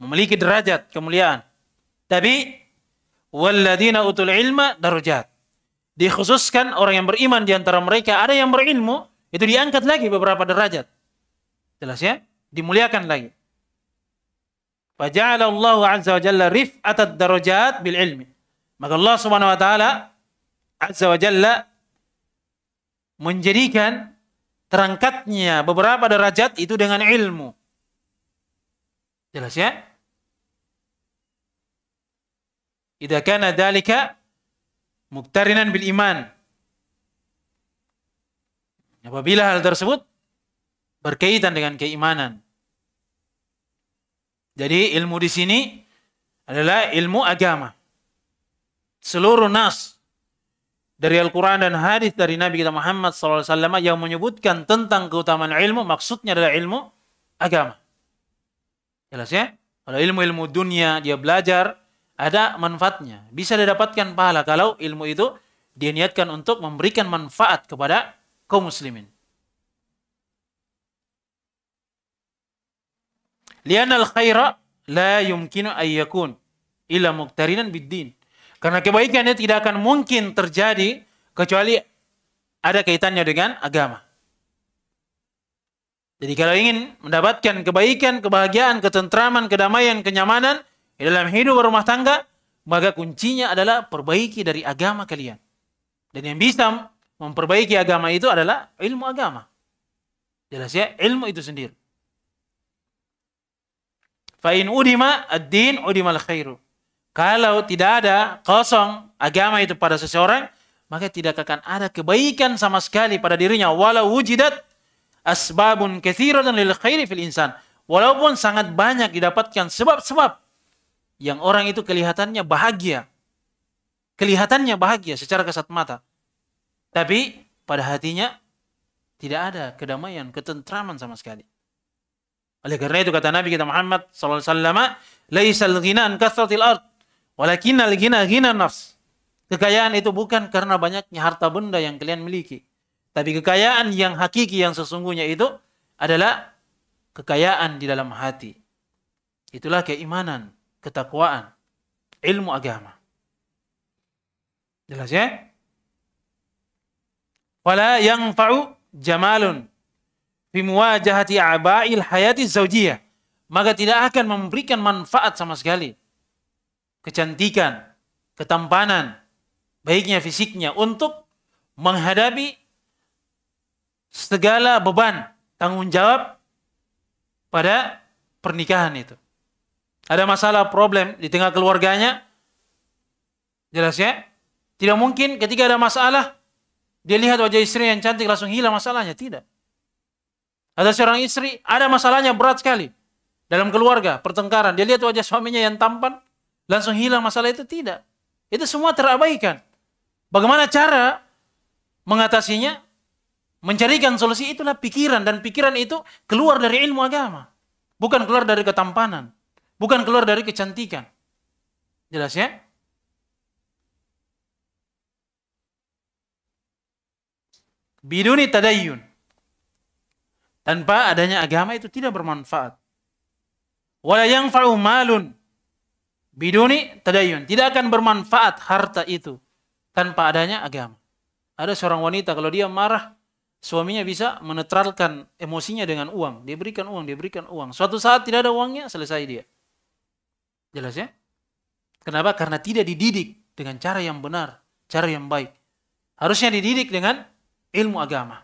memiliki derajat kemuliaan. Tapi walladziina utul ilma darajat. Dikhususkan orang yang beriman di antara mereka ada yang berilmu itu diangkat lagi beberapa derajat. Jelas ya? dimuliakan lagi. Fajallah Allah Azza wa Jalla atad darajat bil ilmi. Maka Allah Subhanahu wa taala Azza wa Jalla menjadikan terangkatnya beberapa derajat itu dengan ilmu. Jelas ya? Jika kana dalika muktarinan bil iman. Apabila hal tersebut berkaitan dengan keimanan. Jadi ilmu di sini adalah ilmu agama. Seluruh nas dari Al-Quran dan hadis dari Nabi kita Muhammad SAW yang menyebutkan tentang keutamaan ilmu, maksudnya adalah ilmu agama. Jelas ya? Kalau ilmu-ilmu dunia dia belajar, ada manfaatnya. Bisa didapatkan pahala kalau ilmu itu diniatkan untuk memberikan manfaat kepada kaum muslimin. Lianal khaira la yumkinu ayyakun ila muqtarinan biddin. Karena kebaikan itu tidak akan mungkin terjadi kecuali ada kaitannya dengan agama. Jadi kalau ingin mendapatkan kebaikan, kebahagiaan, ketentraman, kedamaian, kenyamanan dalam hidup rumah tangga, maka kuncinya adalah perbaiki dari agama kalian. Dan yang bisa memperbaiki agama itu adalah ilmu agama. Jelas ya, ilmu itu sendiri. Fa'in udima ad-din udimal khairu. Kalau tidak ada kosong agama itu pada seseorang, maka tidak akan ada kebaikan sama sekali pada dirinya. Walau wujidat asbabun dan lil khairi fil insan. Walaupun sangat banyak didapatkan sebab-sebab yang orang itu kelihatannya bahagia. Kelihatannya bahagia secara kasat mata. Tapi pada hatinya tidak ada kedamaian, ketentraman sama sekali. Oleh karena itu kata Nabi kita Muhammad sallallahu alaihi wasallam, "Laisal ghina kasratil ard, walakinnal ghina ghina nafs." Kekayaan itu bukan karena banyaknya harta benda yang kalian miliki, tapi kekayaan yang hakiki yang sesungguhnya itu adalah kekayaan di dalam hati. Itulah keimanan, ketakwaan, ilmu agama. Jelas ya? Wala yang fa'u jamalun bimuwajahati abail hayati zaujiyah maka tidak akan memberikan manfaat sama sekali kecantikan ketampanan baiknya fisiknya untuk menghadapi segala beban tanggung jawab pada pernikahan itu ada masalah problem di tengah keluarganya jelas ya tidak mungkin ketika ada masalah dia lihat wajah istri yang cantik langsung hilang masalahnya tidak ada seorang istri, ada masalahnya berat sekali. Dalam keluarga, pertengkaran. Dia lihat wajah suaminya yang tampan, langsung hilang masalah itu. Tidak. Itu semua terabaikan. Bagaimana cara mengatasinya? Mencarikan solusi itulah pikiran. Dan pikiran itu keluar dari ilmu agama. Bukan keluar dari ketampanan. Bukan keluar dari kecantikan. Jelas ya? Biduni tadayyun. Tanpa adanya agama itu tidak bermanfaat. Wala yang malun biduni tadayun. Tidak akan bermanfaat harta itu tanpa adanya agama. Ada seorang wanita kalau dia marah, suaminya bisa menetralkan emosinya dengan uang. Dia berikan uang, dia berikan uang. Suatu saat tidak ada uangnya, selesai dia. Jelas ya? Kenapa? Karena tidak dididik dengan cara yang benar, cara yang baik. Harusnya dididik dengan ilmu agama.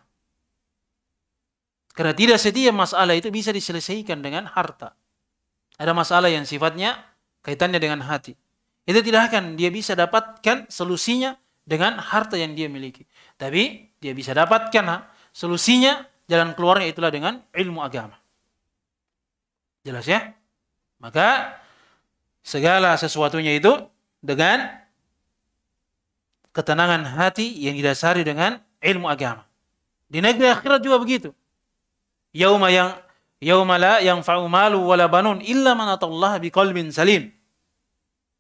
Karena tidak setiap masalah itu bisa diselesaikan dengan harta. Ada masalah yang sifatnya kaitannya dengan hati. Itu tidak akan dia bisa dapatkan solusinya dengan harta yang dia miliki. Tapi dia bisa dapatkan ha, solusinya jalan keluarnya itulah dengan ilmu agama. Jelas ya? Maka segala sesuatunya itu dengan ketenangan hati yang didasari dengan ilmu agama. Di negeri akhirat juga begitu yauma yang yauma la yang fa'umalu wala banun illa man atallaha biqalbin salim.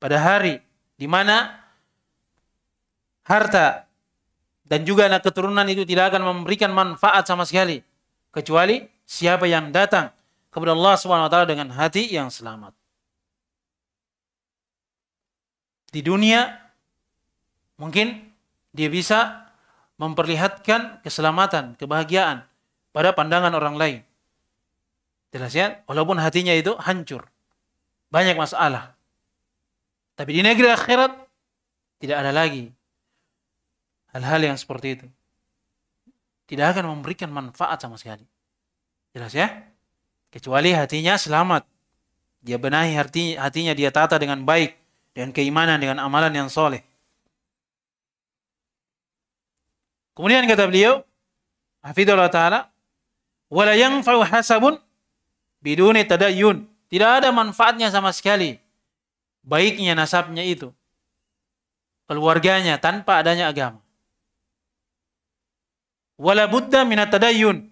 Pada hari di mana harta dan juga anak keturunan itu tidak akan memberikan manfaat sama sekali kecuali siapa yang datang kepada Allah Subhanahu wa taala dengan hati yang selamat. Di dunia mungkin dia bisa memperlihatkan keselamatan, kebahagiaan pada pandangan orang lain. Jelas ya, walaupun hatinya itu hancur. Banyak masalah. Tapi di negeri akhirat tidak ada lagi hal-hal yang seperti itu. Tidak akan memberikan manfaat sama sekali. Jelas ya? Kecuali hatinya selamat. Dia benahi hatinya, dia tata dengan baik. Dengan keimanan, dengan amalan yang soleh. Kemudian kata beliau, Hafidullah Ta'ala, wala yang hasabun biduni tadayyun. Tidak ada manfaatnya sama sekali. Baiknya nasabnya itu. Keluarganya tanpa adanya agama. Wala budda minat tadayyun.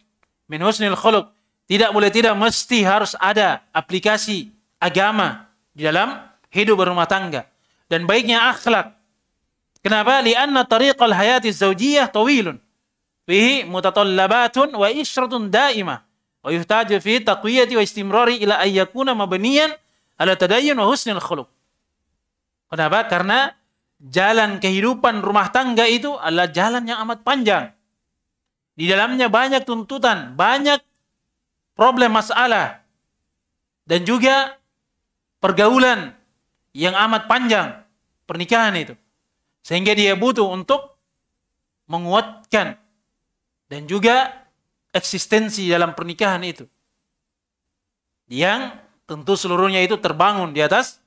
Min husnil khuluq. Tidak boleh tidak mesti harus ada aplikasi agama di dalam hidup berumah tangga. Dan baiknya akhlak. Kenapa? Lianna tariqal hayati zawjiyah tawilun fihi mutatallabatun wa isyratun daima, wa yuhtaju fihi taqwiyati wa istimrari ila ayyakuna mabniyan ala tadayyun wa husnil Kenapa? Karena jalan kehidupan rumah tangga itu adalah jalan yang amat panjang. Di dalamnya banyak tuntutan, banyak problem masalah, dan juga pergaulan yang amat panjang pernikahan itu. Sehingga dia butuh untuk menguatkan dan juga eksistensi dalam pernikahan itu. Yang tentu seluruhnya itu terbangun di atas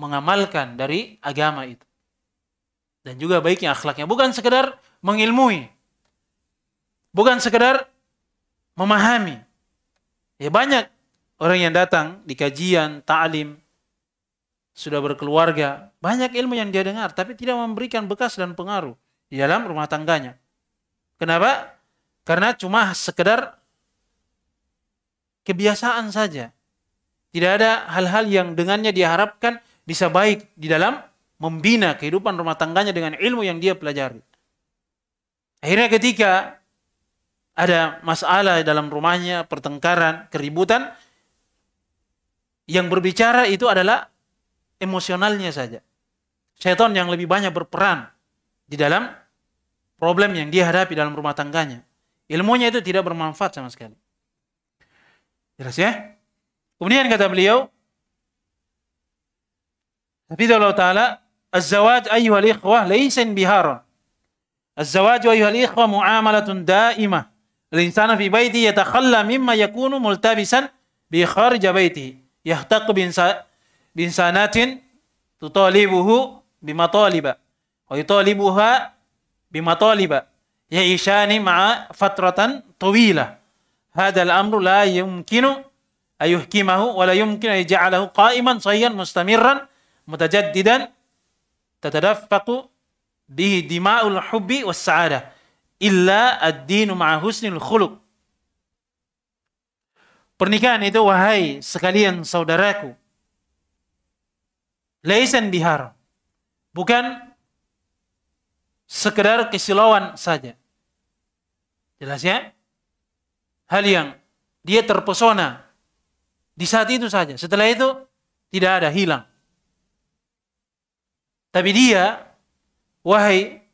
mengamalkan dari agama itu. Dan juga baiknya akhlaknya. Bukan sekedar mengilmui. Bukan sekedar memahami. Ya banyak orang yang datang di kajian, ta'lim, sudah berkeluarga. Banyak ilmu yang dia dengar, tapi tidak memberikan bekas dan pengaruh di dalam rumah tangganya. Kenapa? Karena cuma sekedar kebiasaan saja. Tidak ada hal-hal yang dengannya diharapkan bisa baik di dalam membina kehidupan rumah tangganya dengan ilmu yang dia pelajari. Akhirnya ketika ada masalah dalam rumahnya, pertengkaran, keributan, yang berbicara itu adalah emosionalnya saja. Setan yang lebih banyak berperan di dalam problem yang dia hadapi dalam rumah tangganya. Ilmunya itu tidak bermanfaat sama sekali. Jelas ya? Kemudian kata beliau, tapi Allah Ta'ala, Az-zawaj ayyuhal ikhwah laysin bihara. Az-zawaj ayyuhal ikhwah mu'amalatun da'imah. Al-insana fi baiti yatakhalla mimma yakunu multabisan bi kharja baiti. Yahtaq bin sanatin tutalibuhu bimatalibah. Wa yutalibuha bimataliba yaishani ma'a fatratan tawila. hadal amru la yumkinu ayuhkimahu wa la yumkinu ayja'alahu qa'iman sayyan mustamirran mutajaddidan tatadaffaqu bihi dima'ul hubbi was saada illa ad-dinu ma'a husnil khuluq. Pernikahan itu wahai sekalian saudaraku. Laisan bihar. Bukan sekedar kesilauan saja. Jelas ya? Hal yang dia terpesona di saat itu saja. Setelah itu tidak ada hilang. Tapi dia, wahai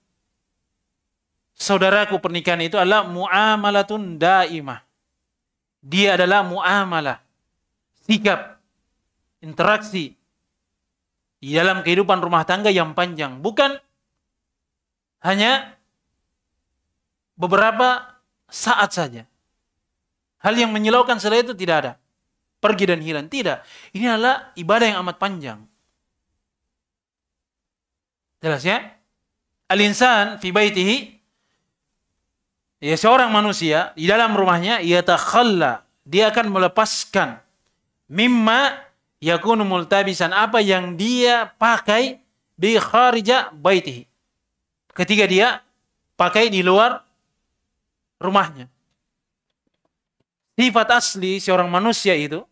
saudaraku pernikahan itu adalah muamalatun daimah. Dia adalah muamalah, sikap, interaksi di dalam kehidupan rumah tangga yang panjang. Bukan hanya beberapa saat saja. Hal yang menyilaukan setelah itu tidak ada. Pergi dan hilang. Tidak. Ini adalah ibadah yang amat panjang. Jelas ya? Al-insan fi baitihi ya seorang manusia di dalam rumahnya ia takhalla dia akan melepaskan mimma yakunu multabisan apa yang dia pakai di kharija baitihi ketika dia pakai di luar rumahnya. Sifat asli seorang manusia itu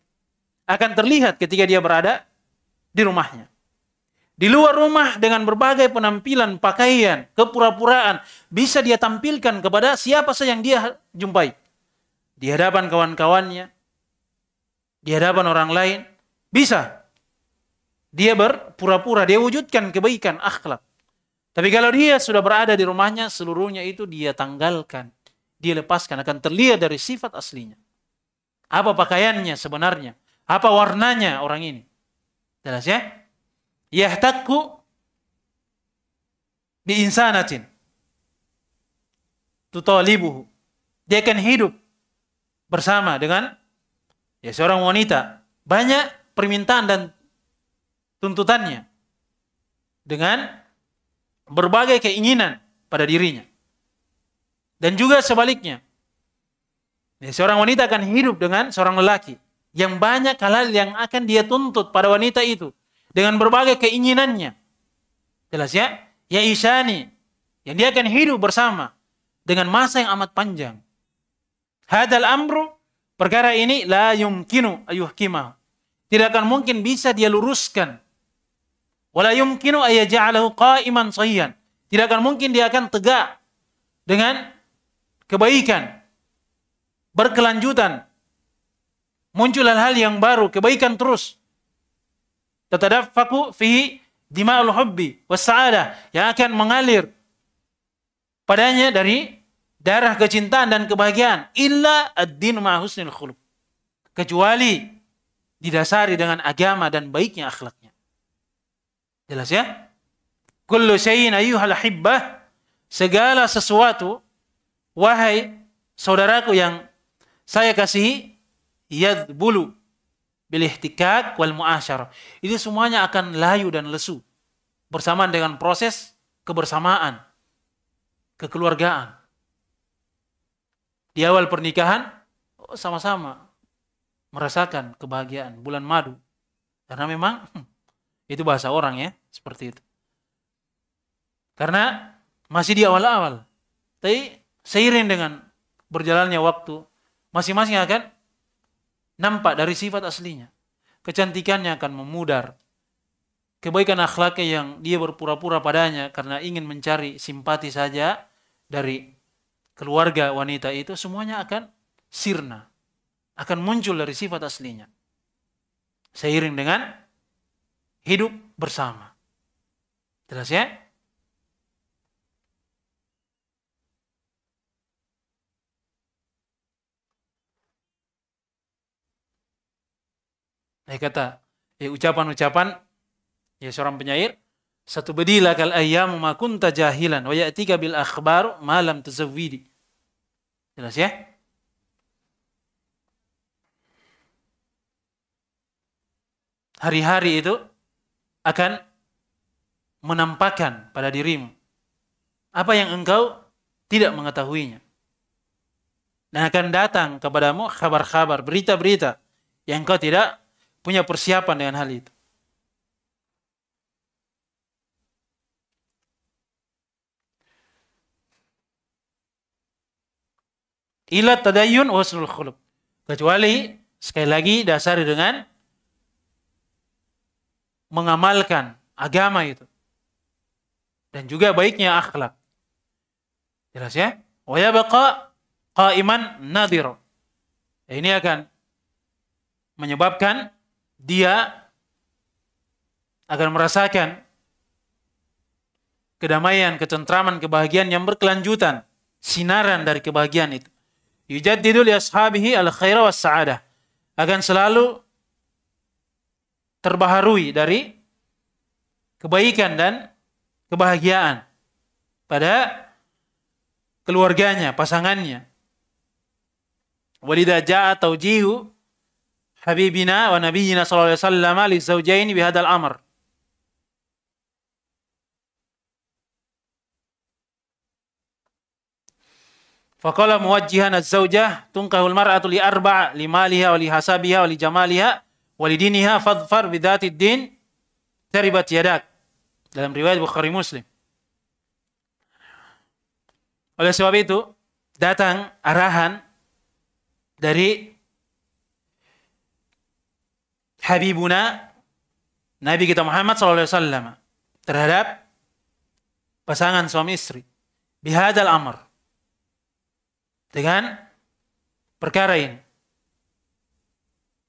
akan terlihat ketika dia berada di rumahnya. Di luar rumah dengan berbagai penampilan, pakaian, kepura-puraan bisa dia tampilkan kepada siapa saja yang dia jumpai. Di hadapan kawan-kawannya, di hadapan orang lain, bisa dia berpura-pura, dia wujudkan kebaikan akhlak. Tapi kalau dia sudah berada di rumahnya, seluruhnya itu dia tanggalkan. Dia lepaskan, akan terlihat dari sifat aslinya. Apa pakaiannya sebenarnya? Apa warnanya orang ini? Jelas ya? Yahtakku insanatin. Tutalibuhu. Dia akan hidup bersama dengan ya seorang wanita. Banyak permintaan dan tuntutannya. Dengan berbagai keinginan pada dirinya. Dan juga sebaliknya. Ya, seorang wanita akan hidup dengan seorang lelaki yang banyak hal yang akan dia tuntut pada wanita itu dengan berbagai keinginannya. Jelas ya? Ya Isyani. Yang dia akan hidup bersama dengan masa yang amat panjang. Hadal amru perkara ini la yumkinu ayuhkimahu. Tidak akan mungkin bisa dia luruskan Wala yumkinu ayyajaalahu qa'iman sayyan. Tidak akan mungkin dia akan tegak dengan kebaikan, berkelanjutan, muncul hal-hal yang baru, kebaikan terus. Tatadaffaku fihi dima'ul hubbi wassa'adah yang akan mengalir padanya dari darah kecintaan dan kebahagiaan illa ad-din ma khuluq kecuali didasari dengan agama dan baiknya akhlak Jelas ya? Kullu syai'in ayyuhal ahibbah Segala sesuatu, wahai saudaraku yang saya kasihi, yadbulu bil ihtikak wal muasyar. Itu semuanya akan layu dan lesu. Bersamaan dengan proses kebersamaan, kekeluargaan. Di awal pernikahan, oh, sama-sama oh, merasakan kebahagiaan bulan madu. Karena memang hmm, itu bahasa orang ya, seperti itu. Karena masih di awal-awal. Tapi seiring dengan berjalannya waktu, masing-masing akan nampak dari sifat aslinya. Kecantikannya akan memudar. Kebaikan akhlaknya yang dia berpura-pura padanya karena ingin mencari simpati saja dari keluarga wanita itu semuanya akan sirna. Akan muncul dari sifat aslinya. Seiring dengan hidup bersama. Jelas ya? Nah, kata ya ucapan-ucapan ya seorang penyair satu bedilah kal ayam makun tajahilan wa ya'tika bil akhbar malam tuzawwidi. Jelas ya? Hari-hari itu akan menampakkan pada dirimu apa yang engkau tidak mengetahuinya. Dan akan datang kepadamu kabar-kabar, berita-berita yang engkau tidak punya persiapan dengan hal itu. Ila tadayun wasul khulub. Kecuali sekali lagi dasari dengan mengamalkan agama itu. Dan juga baiknya akhlak. Jelas ya? Wa yabqa qaiman nadir. Ini akan menyebabkan dia akan merasakan kedamaian, ketentraman, kebahagiaan yang berkelanjutan, sinaran dari kebahagiaan itu. Yujaddidul ashabihi al khaira was sa'adah. Akan selalu terbaharui dari kebaikan dan kebahagiaan pada keluarganya, pasangannya. Walida ja'a taujihu habibina wa nabiyina sallallahu alaihi wasallam li zawjaini hadzal amr. Faqala muwajjihan az-zawjah tunkahul mar'atu li arba' li maliha wa li hasabiha wa li jamaliha walidiniha fadfar bidatid din teribat yadak. Dalam riwayat Bukhari Muslim. Oleh sebab itu, datang arahan dari Habibuna Nabi kita Muhammad SAW terhadap pasangan suami istri. Bihadal amr. Dengan perkara ini.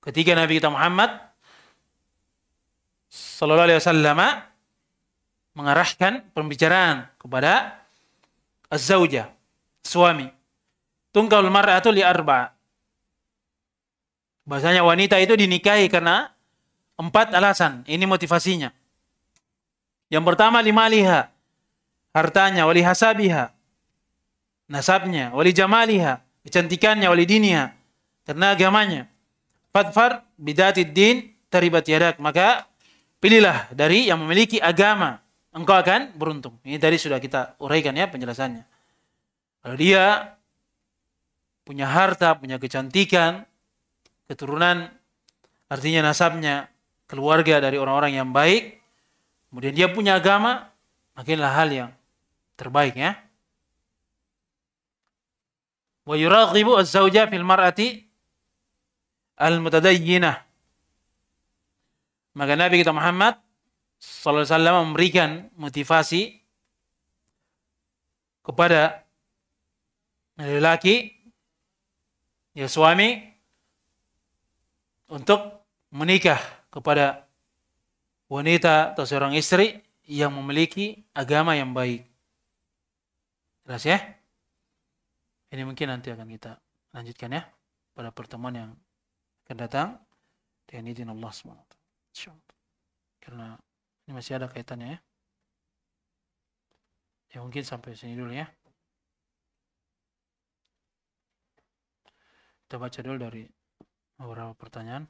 Ketika Nabi kita Muhammad Sallallahu Alaihi Wasallam mengarahkan pembicaraan kepada az suami. Tungkal mar'atu li arba. Bahasanya wanita itu dinikahi karena empat alasan. Ini motivasinya. Yang pertama lima liha. Hartanya, wali hasabiha. Nasabnya, wali jamaliha. Kecantikannya, wali diniha. Karena agamanya. Fadfar bidatid din taribat yadak. Maka pilihlah dari yang memiliki agama. Engkau akan beruntung. Ini tadi sudah kita uraikan ya penjelasannya. Kalau dia punya harta, punya kecantikan, keturunan, artinya nasabnya, keluarga dari orang-orang yang baik, kemudian dia punya agama, makinlah hal yang terbaik ya. Wa yuraghibu az-zawja fil mar'ati al-mutadayyinah. Maka Nabi kita Muhammad sallallahu alaihi wasallam memberikan motivasi kepada lelaki ya suami untuk menikah kepada wanita atau seorang istri yang memiliki agama yang baik. Jelas ya? Ini mungkin nanti akan kita lanjutkan ya pada pertemuan yang akan datang dengan izin Allah SWT. Karena ini masih ada kaitannya ya. Ya mungkin sampai sini dulu ya. Kita baca dulu dari beberapa pertanyaan.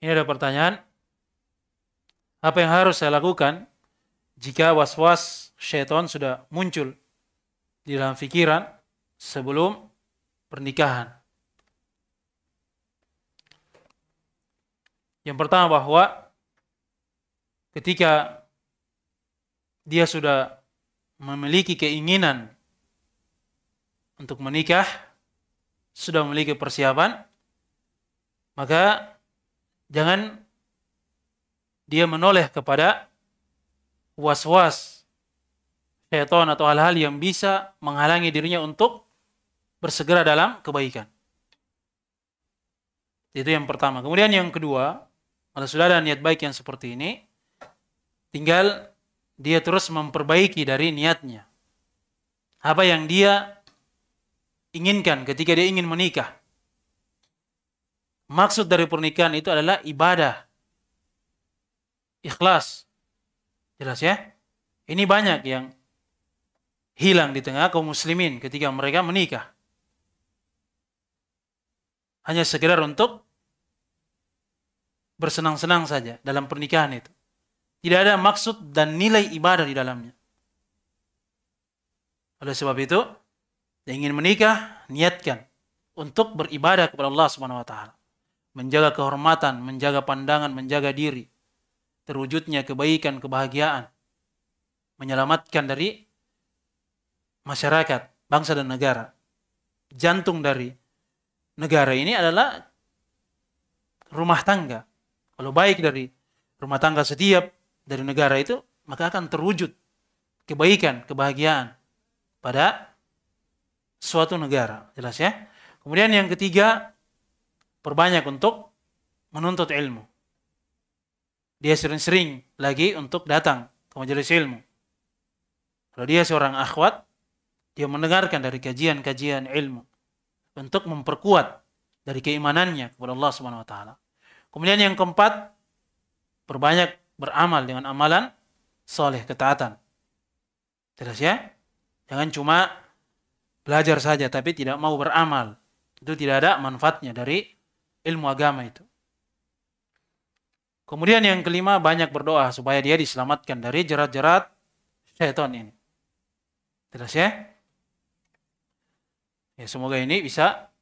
Ini ada pertanyaan. Apa yang harus saya lakukan jika was-was syaitan sudah muncul di dalam pikiran sebelum pernikahan? Yang pertama bahwa ketika dia sudah memiliki keinginan untuk menikah, sudah memiliki persiapan, maka Jangan dia menoleh kepada was-was syaitan atau hal-hal yang bisa menghalangi dirinya untuk bersegera dalam kebaikan. Itu yang pertama. Kemudian yang kedua, kalau sudah ada niat baik yang seperti ini, tinggal dia terus memperbaiki dari niatnya. Apa yang dia inginkan ketika dia ingin menikah maksud dari pernikahan itu adalah ibadah. Ikhlas. Jelas ya? Ini banyak yang hilang di tengah kaum muslimin ketika mereka menikah. Hanya sekedar untuk bersenang-senang saja dalam pernikahan itu. Tidak ada maksud dan nilai ibadah di dalamnya. Oleh sebab itu, yang ingin menikah, niatkan untuk beribadah kepada Allah Subhanahu wa taala menjaga kehormatan, menjaga pandangan, menjaga diri, terwujudnya kebaikan, kebahagiaan, menyelamatkan dari masyarakat, bangsa dan negara. Jantung dari negara ini adalah rumah tangga. Kalau baik dari rumah tangga setiap dari negara itu, maka akan terwujud kebaikan, kebahagiaan pada suatu negara. Jelas ya? Kemudian yang ketiga, perbanyak untuk menuntut ilmu. Dia sering-sering lagi untuk datang ke majelis ilmu. Kalau dia seorang akhwat, dia mendengarkan dari kajian-kajian ilmu untuk memperkuat dari keimanannya kepada Allah Subhanahu wa taala. Kemudian yang keempat, perbanyak beramal dengan amalan soleh ketaatan. Jelas ya? Jangan cuma belajar saja tapi tidak mau beramal. Itu tidak ada manfaatnya dari ilmu agama itu. Kemudian yang kelima banyak berdoa supaya dia diselamatkan dari jerat-jerat syaiton ini. Jelas ya? Ya semoga ini bisa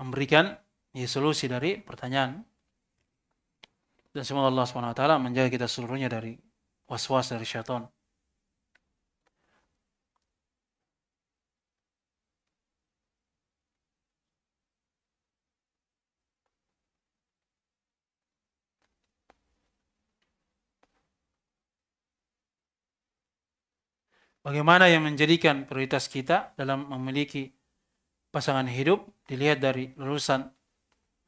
memberikan ya, solusi dari pertanyaan. Dan semoga Allah SWT menjaga kita seluruhnya dari was-was dari syaitan. Bagaimana yang menjadikan prioritas kita dalam memiliki pasangan hidup dilihat dari lulusan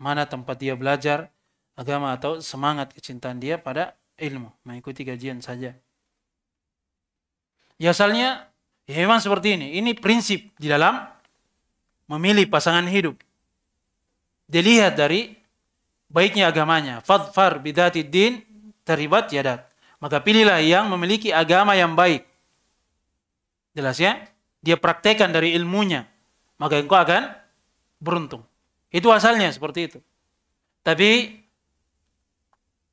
mana tempat dia belajar agama atau semangat kecintaan dia pada ilmu mengikuti kajian saja ya asalnya ya memang seperti ini ini prinsip di dalam memilih pasangan hidup dilihat dari baiknya agamanya fadfar bidatid din teribat yadat maka pilihlah yang memiliki agama yang baik Jelas ya? Dia praktekan dari ilmunya. Maka engkau akan beruntung. Itu asalnya seperti itu. Tapi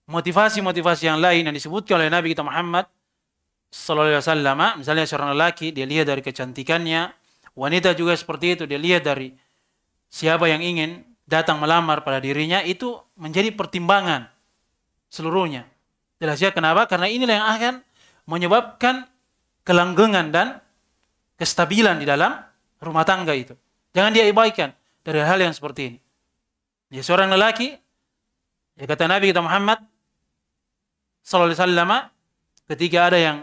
motivasi-motivasi yang lain yang disebutkan oleh Nabi kita Muhammad Sallallahu Alaihi Wasallam, misalnya seorang lelaki dia lihat dari kecantikannya, wanita juga seperti itu dia lihat dari siapa yang ingin datang melamar pada dirinya itu menjadi pertimbangan seluruhnya. Jelas ya kenapa? Karena inilah yang akan menyebabkan kelanggengan dan kestabilan di dalam rumah tangga itu. Jangan dia abaikan dari hal yang seperti ini. Ya seorang lelaki, ya kata Nabi kita Muhammad Sallallahu Alaihi Wasallam, ketika ada yang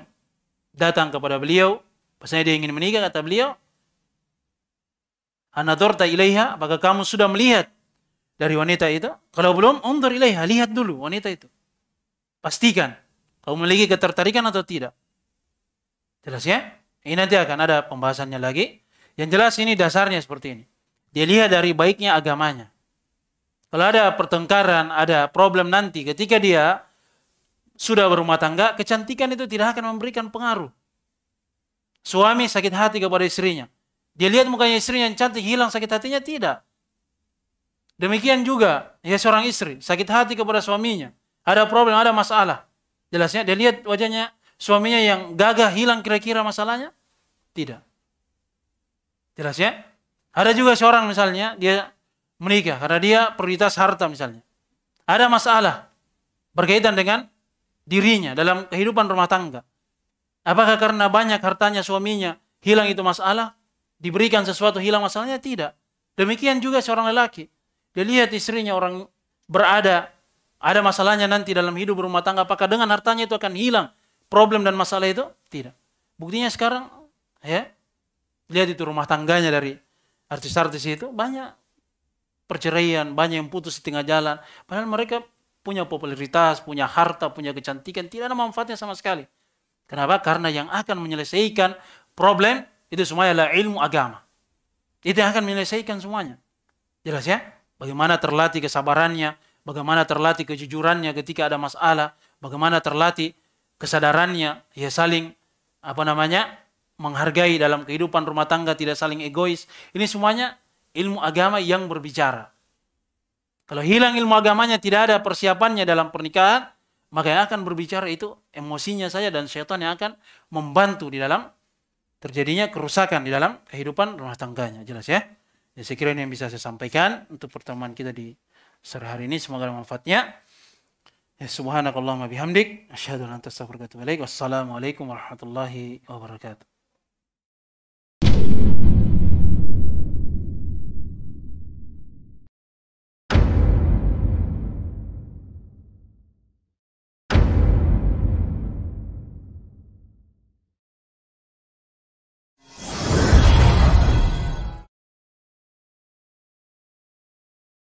datang kepada beliau, pasalnya dia ingin menikah, kata beliau, tak ilaiha, apakah kamu sudah melihat dari wanita itu? Kalau belum, undur ilaiha, lihat dulu wanita itu. Pastikan, kamu memiliki ketertarikan atau tidak. Jelas ya? Ini nanti akan ada pembahasannya lagi. Yang jelas ini dasarnya seperti ini. Dia lihat dari baiknya agamanya. Kalau ada pertengkaran, ada problem nanti ketika dia sudah berumah tangga, kecantikan itu tidak akan memberikan pengaruh. Suami sakit hati kepada istrinya. Dia lihat mukanya istrinya yang cantik, hilang sakit hatinya? Tidak. Demikian juga, ya seorang istri, sakit hati kepada suaminya. Ada problem, ada masalah. Jelasnya, dia lihat wajahnya suaminya yang gagah, hilang kira-kira masalahnya? Tidak. Jelas ya? Ada juga seorang misalnya dia menikah karena dia prioritas harta misalnya. Ada masalah berkaitan dengan dirinya dalam kehidupan rumah tangga. Apakah karena banyak hartanya suaminya hilang itu masalah? Diberikan sesuatu hilang masalahnya? Tidak. Demikian juga seorang lelaki. Dia lihat istrinya orang berada ada masalahnya nanti dalam hidup rumah tangga apakah dengan hartanya itu akan hilang problem dan masalah itu? Tidak. Buktinya sekarang ya lihat itu rumah tangganya dari artis-artis itu banyak perceraian banyak yang putus di tengah jalan padahal mereka punya popularitas punya harta punya kecantikan tidak ada manfaatnya sama sekali kenapa karena yang akan menyelesaikan problem itu semuanya adalah ilmu agama itu yang akan menyelesaikan semuanya jelas ya bagaimana terlatih kesabarannya bagaimana terlatih kejujurannya ketika ada masalah bagaimana terlatih kesadarannya ya saling apa namanya menghargai dalam kehidupan rumah tangga, tidak saling egois. Ini semuanya ilmu agama yang berbicara. Kalau hilang ilmu agamanya, tidak ada persiapannya dalam pernikahan, maka yang akan berbicara itu emosinya saja dan syaitan yang akan membantu di dalam terjadinya kerusakan di dalam kehidupan rumah tangganya. Jelas ya? ya saya kira ini yang bisa saya sampaikan untuk pertemuan kita di sore hari ini. Semoga ada manfaatnya. Ya subhanakallahumma bihamdik. Asyadu an la Wassalamualaikum warahmatullahi wabarakatuh.